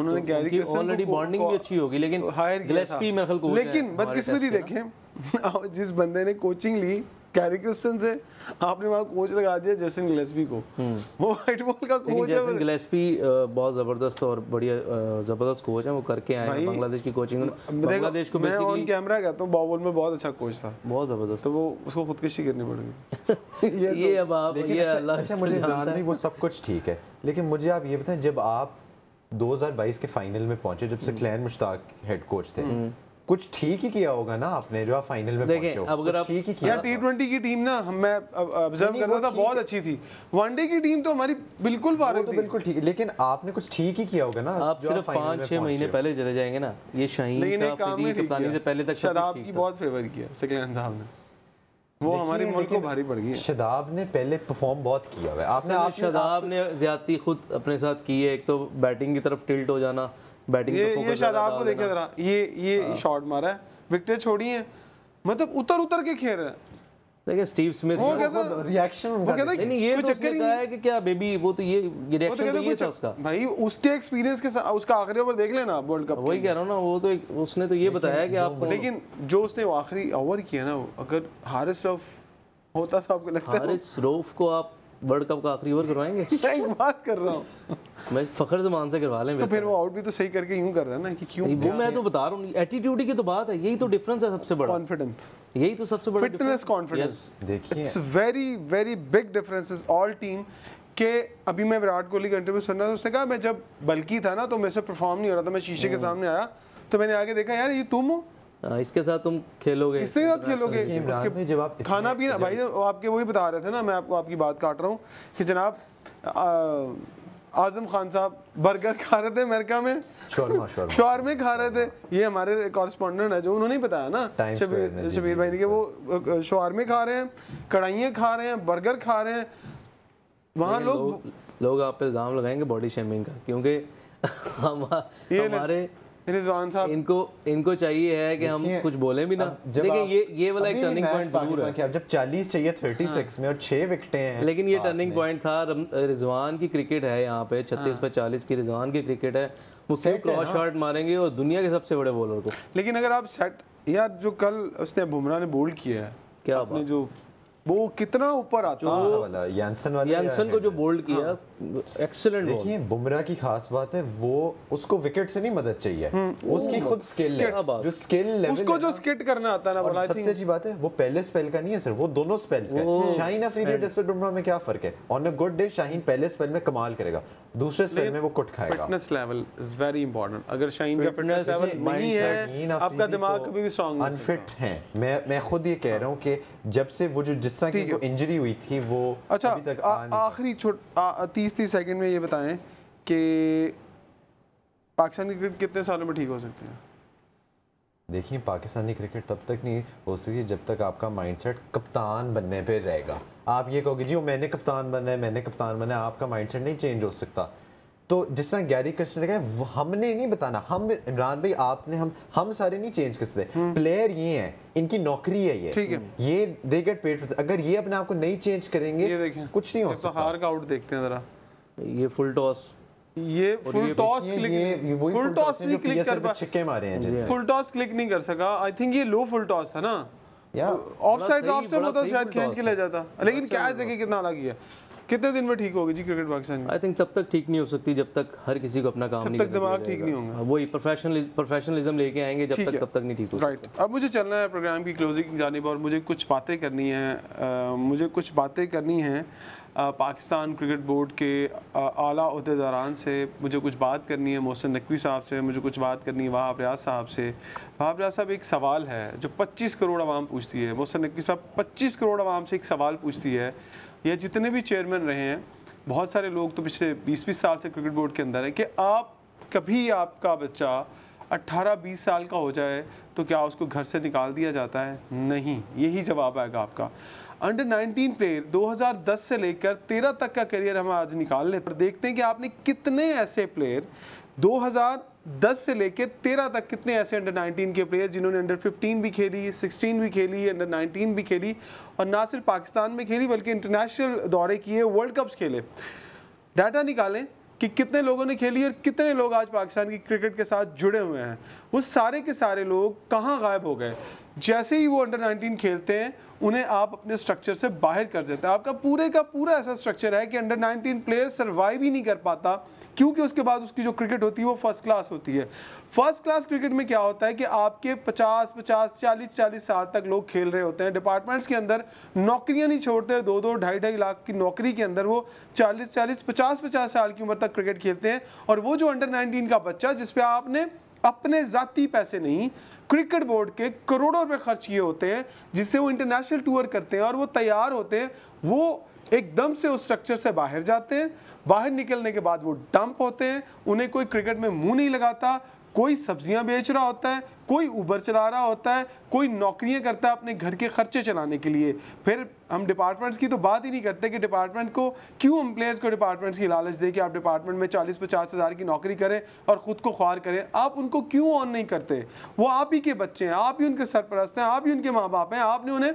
उन्होंने गैरी क्रिस्टन ऑलरेडी बॉन्डिंग भी अच्छी होगी लेकिन हायर गिलेस्पी मेरे को लेकिन बदकिस्मती देखें जिस बंदे ने कोचिंग ली कैरी क्रिस्टन से आपने वहां कोच लगा दिया जैसन गिलेस्पी को हम्म। वो व्हाइट बॉल का कोच है गिलेस्पी बहुत ज़बरदस्त और बढ़िया ज़बरदस्त कोच है वो करके आए हैं बांग्लादेश की कोचिंग बांग्लादेश को मैं ऑन कैमरा कहता हूं बॉबल में बहुत अच्छा कोच था बहुत ज़बरदस्त तो वो उसको खुदकुशी करनी पड़ेगी ये अब आप ये अच्छा, अल्लाह अच्छा मुझे भी वो सब कुछ ठीक है लेकिन मुझे आप ये बताएं जब आप 2022 के फाइनल में पहुंचे जब से क्लैन मुश्ताक हेड कोच थे हम्म। कुछ ठीक ही किया होगा ना आपने जो आप फाइनल में पहुंचे हो अगर आप ठीक ही किया टी ट्वेंटी की टीम ना मैं ऑब्जर्व कर रहा था बहुत अच्छी थी वनडे की टीम तो हमारी बिल्कुल फारिग तो बिल्कुल ठीक है लेकिन आपने कुछ ठीक ही किया होगा ना आप सिर्फ पाँच छह महीने पहले चले जाएंगे ना ये शाहीन कप्तानी से पहले तक शदाब की बहुत फेवर किया सकलैन साहब ने वो हमारी मुल्क को भारी पड़ गई शदाब ने पहले परफॉर्म बहुत किया हुआ है आपने आप शदाब ने ज्यादती खुद अपने साथ की है एक तो बैटिंग की तरफ टिल्ट हो जाना बैटिंग ये, शायद आपको देखे जरा ये ये शॉट हाँ। मारा है विकटे छोड़ी है मतलब उतर उतर के खेल रहे हैं स्टीव स्मिथ वो कहता रिएक्शन वो कहता नहीं, नहीं ये तो चक्कर ही है कि क्या बेबी वो तो ये रिएक्शन तो, तो ये था उसका भाई उसके एक्सपीरियंस के साथ उसका आखिरी ओवर देख लेना वर्ल्ड हाँ, कप वही कह रहा हूं ना वो तो उसने तो ये बताया कि आप लेकिन जो उसने आखिरी ओवर किया ना अगर हारिस रफ होता था तो आपको लगता है हारिस रऊफ को आप वर्ल्ड कप का आखिरी ओवर करवाएंगे सही बात कर रहा हूँ मैं फखर जमान से करवा लें तो फिर वो आउट भी तो सही करके यूं कर रहा है ना कि क्यों वो मैं तो बता रहा हूँ एटीट्यूड की तो बात है यही तो डिफरेंस है सबसे बड़ा कॉन्फिडेंस यही तो सबसे बड़ा फिटनेस कॉन्फिडेंस देखिए it's very very big difference is all team के अभी मैं विराट कोहली का इंटरव्यू सुन रहा था उसने कहा मैं जब बल्कि था ना तो मैं से परफॉर्म नहीं हो रहा था मैं शीशे के हम्म। सामने आया तो मैंने आगे देखा यार ये तुम हो हाँ, इसके साथ तुम खेलोगे इसके साथ खेलोगे उसके जवाब खाना पीना भाई आपके वही बता रहे थे ना मैं आपको आपकी बात काट रहा हूँ कि जनाब आजम खान साहब बर्गर खा रहे थे अमेरिका में शोर में खा रहे थे ये हमारे कॉरेस्पॉन्डेंट है जो उन्होंने ही बताया ना शबीर शबीर भाई ने कि वो में खा रहे हैं कढ़ाइयाँ खा रहे हैं बर्गर खा रहे हैं वहाँ लोग लोग आप इल्ज़ाम लगाएंगे बॉडी शेमिंग का क्योंकि हमारे रिजवान साहब इनको इनको चाहिए है कि हम कुछ बोले भी ना देखिए ये ये वाला एक टर्निंग पॉइंट जरूर है अब जब 40 चाहिए 36 हाँ। में और 6 विकेटें हैं लेकिन ये टर्निंग पॉइंट था रिजवान की क्रिकेट है यहाँ पे 36 हाँ। पे 40 की रिजवान की क्रिकेट है वो सिर्फ क्रॉस शॉट मारेंगे और दुनिया के सबसे बड़े बॉलर को लेकिन अगर आप सेट यार जो कल उसने बुमराह ने बोल्ड किया है क्या आपने जो वो कितना ऊपर आता वाला यानसन वाला को जो बोल्ड किया एक्सीलेंट हाँ। देखिए बुमराह की खास बात है वो उसको विकेट से नहीं मदद चाहिए हम्म, उसकी खुद स्किल है जो स्किल लेवल उसको जो स्किट करना आता है ना सबसे अच्छी बात है वो पहले स्पेल का नहीं है सर वो दोनों स्पेल्स का शाहीन अफरीदी और जसप्रीत बुमराह में क्या फर्क है on a good day Shaheen पहले स्पेल में कमाल करेगा दूसरे स्पेल में वो कुट खाएगा fitness level is very important अगर शाहीन का फिटनेस लेवल नहीं है आपका तो दिमाग कभी भी स्ट्रांग नहीं अनफिट है मैं मैं खुद ये कह रहा हूं कि जब से वो जो जिस तरह की इंजरी हुई थी वो अच्छा आखिरी 30 30 सेकंड में ये बताएं कि पाकिस्तान क्रिकेट कितने सालों में ठीक हो सकते हैं देखिए पाकिस्तानी क्रिकेट तब तक नहीं हो सकती जब तक आपका माइंडसेट कप्तान बनने पे रहेगा आप ये कहोगे जी वो मैंने कप्तान बना है मैंने कप्तान बना है आपका माइंडसेट नहीं चेंज हो सकता तो जिस तरह गैरी कृष्ण ने कहा हमने नहीं बताना हम इमरान भाई आपने हम हम सारे नहीं चेंज कर सकते प्लेयर हम्म। ये हैं इनकी नौकरी है ये ठीक है ये दे गेट पेड अगर ये अपने आप को नहीं चेंज करेंगे कुछ नहीं हो तो सकता का आउट देखते हैं जरा ये फुल टॉस ये full toss click full toss नहीं क्लिक कर पा छिक्के मारे हैं जी फुल टॉस क्लिक नहीं कर सका आई थिंक ये लो फुल टॉस था ना ऑफ साइड का ऑफ स्टम्प होता शायद खींच के ले जाता लेकिन कैच अच्छा देखिए कितना अलग है कितने दिन में ठीक होगी जी क्रिकेट पाकिस्तान आई थिंक तब तक ठीक नहीं हो सकती जब तक हर किसी को अपना काम नहीं तक दिमाग ठीक नहीं होगा वही प्रोफेशनलिज्म प्रोफेशनलिज्म लेके आएंगे जब तक तब तक नहीं ठीक होगा राइट अब मुझे चलना है प्रोग्राम की क्लोजिंग जाने पर मुझे कुछ बातें करनी है मुझे कुछ बातें करनी है पाकिस्तान क्रिकेट बोर्ड के आला अहदेदारान से मुझे कुछ बात करनी है मोहसिन नकवी साहब से मुझे कुछ बात करनी है वहाब रियाज साहब से वहाब रियाज साहब एक सवाल है जो 25 करोड़ आवाम पूछती है मोहसिन नकवी साहब 25 करोड़ आवाम से एक सवाल पूछती है या जितने भी चेयरमैन रहे हैं बहुत सारे लोग तो पिछले बीस बीस साल से क्रिकेट बोर्ड के अंदर हैं कि आप कभी आपका बच्चा 18-20 साल का हो जाए तो क्या उसको घर से निकाल दिया जाता है नहीं यही जवाब आएगा आपका अंडर 19 प्लेयर 2010 से लेकर 13 तक का करियर हम आज निकाल लें पर देखते हैं कि आपने कितने ऐसे प्लेयर 2010 से लेकर 13 तक कितने ऐसे अंडर 19 के प्लेयर जिन्होंने अंडर 15 भी खेली 16 भी खेली अंडर 19 भी खेली और ना सिर्फ पाकिस्तान में खेली बल्कि इंटरनेशनल दौरे किए वर्ल्ड कप्स खेले डाटा निकालें कि कितने लोगों ने खेली और कितने लोग आज पाकिस्तान की क्रिकेट के साथ जुड़े हुए हैं वो सारे के सारे लोग कहाँ गायब हो गए जैसे ही वो अंडर 19 खेलते हैं उन्हें आप अपने स्ट्रक्चर से बाहर कर देते हैं आपका पूरे का पूरा ऐसा स्ट्रक्चर है कि अंडर 19 प्लेयर सर्वाइव ही नहीं कर पाता क्योंकि उसके बाद उसकी जो क्रिकेट होती है वो फर्स्ट क्लास होती है फर्स्ट क्लास क्रिकेट में क्या होता है कि आपके 50 50 40 40 साल तक लोग खेल रहे होते हैं डिपार्टमेंट्स के अंदर नौकरियाँ नहीं छोड़ते दो दो ढाई ढाई लाख की नौकरी के अंदर वो चालीस चालीस पचास पचास साल की उम्र तक क्रिकेट खेलते हैं और वो जो अंडर नाइनटीन का बच्चा जिसपे आपने अपने ज़ाती पैसे नहीं क्रिकेट बोर्ड के करोड़ों रुपए खर्च किए होते हैं जिससे वो इंटरनेशनल टूर करते हैं और वो तैयार होते हैं वो एकदम से उस स्ट्रक्चर से बाहर जाते हैं बाहर निकलने के बाद वो डंप होते हैं उन्हें कोई क्रिकेट में मुंह नहीं लगाता कोई सब्जियां बेच रहा होता है कोई उबर चला रहा होता है कोई नौकरियां करता है अपने घर के खर्चे चलाने के लिए फिर हम डिपार्टमेंट्स की तो बात ही नहीं करते कि डिपार्टमेंट को क्यों हम प्लेयर्स को डिपार्टमेंट्स की लालच दें कि आप डिपार्टमेंट में चालीस पचास हज़ार की नौकरी करें और ख़ुद को ख्वार करें आप उनको क्यों ऑन नहीं करते वो आप ही के बच्चे हैं आप ही उनके सरपरस्त हैं आप ही उनके माँ बाप हैं आपने उन्हें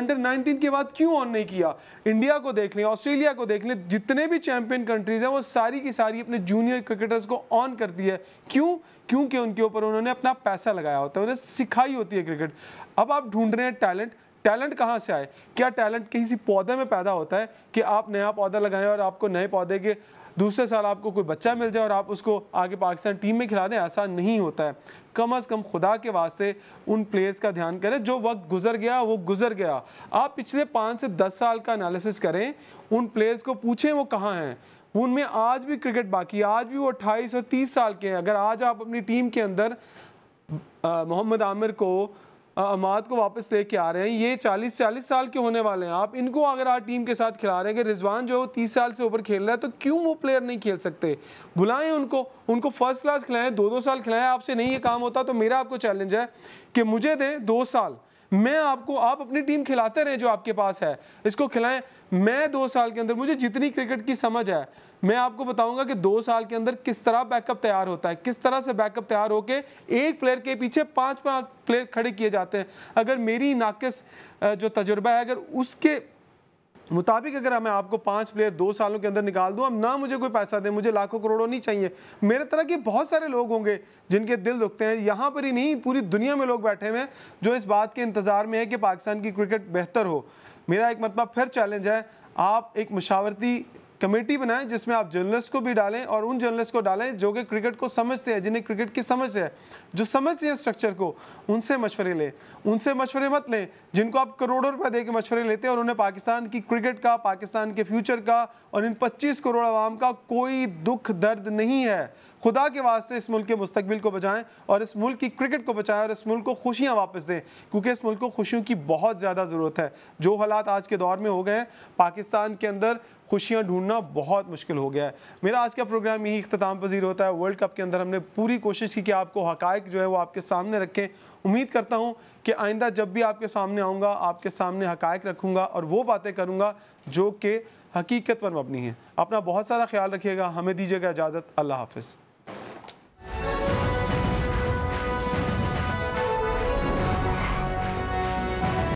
अंडर नाइनटीन के बाद क्यों ऑन नहीं किया इंडिया को देख लें ऑस्ट्रेलिया को देख लें जितने भी चैम्पियन कंट्रीज़ हैं वो सारी की सारी अपने जूनियर क्रिकेटर्स को ऑन करती है क्यों क्योंकि उनके ऊपर उन्होंने अपना पैसा लगाया होता है उन्हें सिखाई होती है क्रिकेट अब आप ढूंढ रहे हैं टैलेंट टैलेंट कहाँ से आए क्या टैलेंट किसी पौधे में पैदा होता है कि आप नया पौधा लगाएं और आपको नए पौधे के दूसरे साल आपको कोई बच्चा मिल जाए और आप उसको आगे पाकिस्तान टीम में खिला दें ऐसा नहीं होता है कम अज़ कम खुदा के वास्ते उन प्लेयर्स का ध्यान करें जो वक्त गुजर गया वो गुजर गया आप पिछले पाँच से दस साल का एनालिसिस करें उन प्लेयर्स को पूछें वो कहाँ हैं उनमें आज भी क्रिकेट बाकी आज भी वो अट्ठाईस और तीस साल के हैं अगर आज आप अपनी टीम के अंदर मोहम्मद आमिर को अमाद को वापस लेके आ रहे हैं ये 40 40 साल के होने वाले हैं आप इनको अगर आज टीम के साथ खिला रहे हैं कि रिजवान जो है वो 30 साल से ऊपर खेल रहा है तो क्यों वो प्लेयर नहीं खेल सकते बुलाएं उनको उनको फर्स्ट क्लास खिलाएं दो दो साल खिलाएं आपसे नहीं ये काम होता तो मेरा आपको चैलेंज है कि मुझे दें दो साल मैं आपको आप अपनी टीम खिलाते रहें जो आपके पास है इसको खिलाएं मैं दो साल के अंदर मुझे जितनी क्रिकेट की समझ है मैं आपको बताऊंगा कि दो साल के अंदर किस तरह बैकअप तैयार होता है किस तरह से बैकअप तैयार होके एक प्लेयर के पीछे पांच पांच प्लेयर खड़े किए जाते हैं अगर मेरी नाकिस जो तजुर्बा है अगर उसके मुताबिक अगर मैं आपको पांच प्लेयर दो सालों के अंदर निकाल दूं अब ना मुझे कोई पैसा दें मुझे लाखों करोड़ों नहीं चाहिए मेरे तरह के बहुत सारे लोग होंगे जिनके दिल दुखते हैं यहाँ पर ही नहीं पूरी दुनिया में लोग बैठे हुए हैं जो इस बात के इंतज़ार में है कि पाकिस्तान की क्रिकेट बेहतर हो मेरा एक मतलब फिर चैलेंज है आप एक मशावरती कमेटी बनाएं जिसमें आप जर्नलिस्ट को भी डालें और उन जर्नलिस्ट को डालें जो कि क्रिकेट को समझते हैं जिन्हें क्रिकेट की समझ है जो समझते हैं स्ट्रक्चर को उनसे मशवरे लें उनसे मशवरे मत लें जिनको आप करोड़ों रुपए दे के मशवरे लेते हैं और उन्हें पाकिस्तान की क्रिकेट का पाकिस्तान के फ्यूचर का और इन पच्चीस करोड़ आवाम का कोई दुख दर्द नहीं है खुदा के वास्ते इस मुल्क के मुस्तबिल को बचाएं और इस मुल्क की क्रिकेट को बचाएं और इस मुल्क को खुशियाँ वापस दें क्योंकि इस मुल्क को खुशियों की बहुत ज़्यादा ज़रूरत है जो हालात आज के दौर में हो गए हैं पाकिस्तान के अंदर खुशियाँ ढूंढना बहुत मुश्किल हो गया है मेरा आज का प्रोग्राम यही अख्ताम पजीर होता है वर्ल्ड कप के अंदर हमने पूरी कोशिश की कि आपको हकायक जो है वो आपके सामने रखें उम्मीद करता हूँ कि आइंदा जब भी आपके सामने आऊँगा आपके सामने हकायक रखूँगा और वो बातें करूँगा जो कि हकीकत पर मबनी है अपना बहुत सारा ख्याल रखिएगा हमें दीजिएगा इजाज़त अल्लाह हाफिज़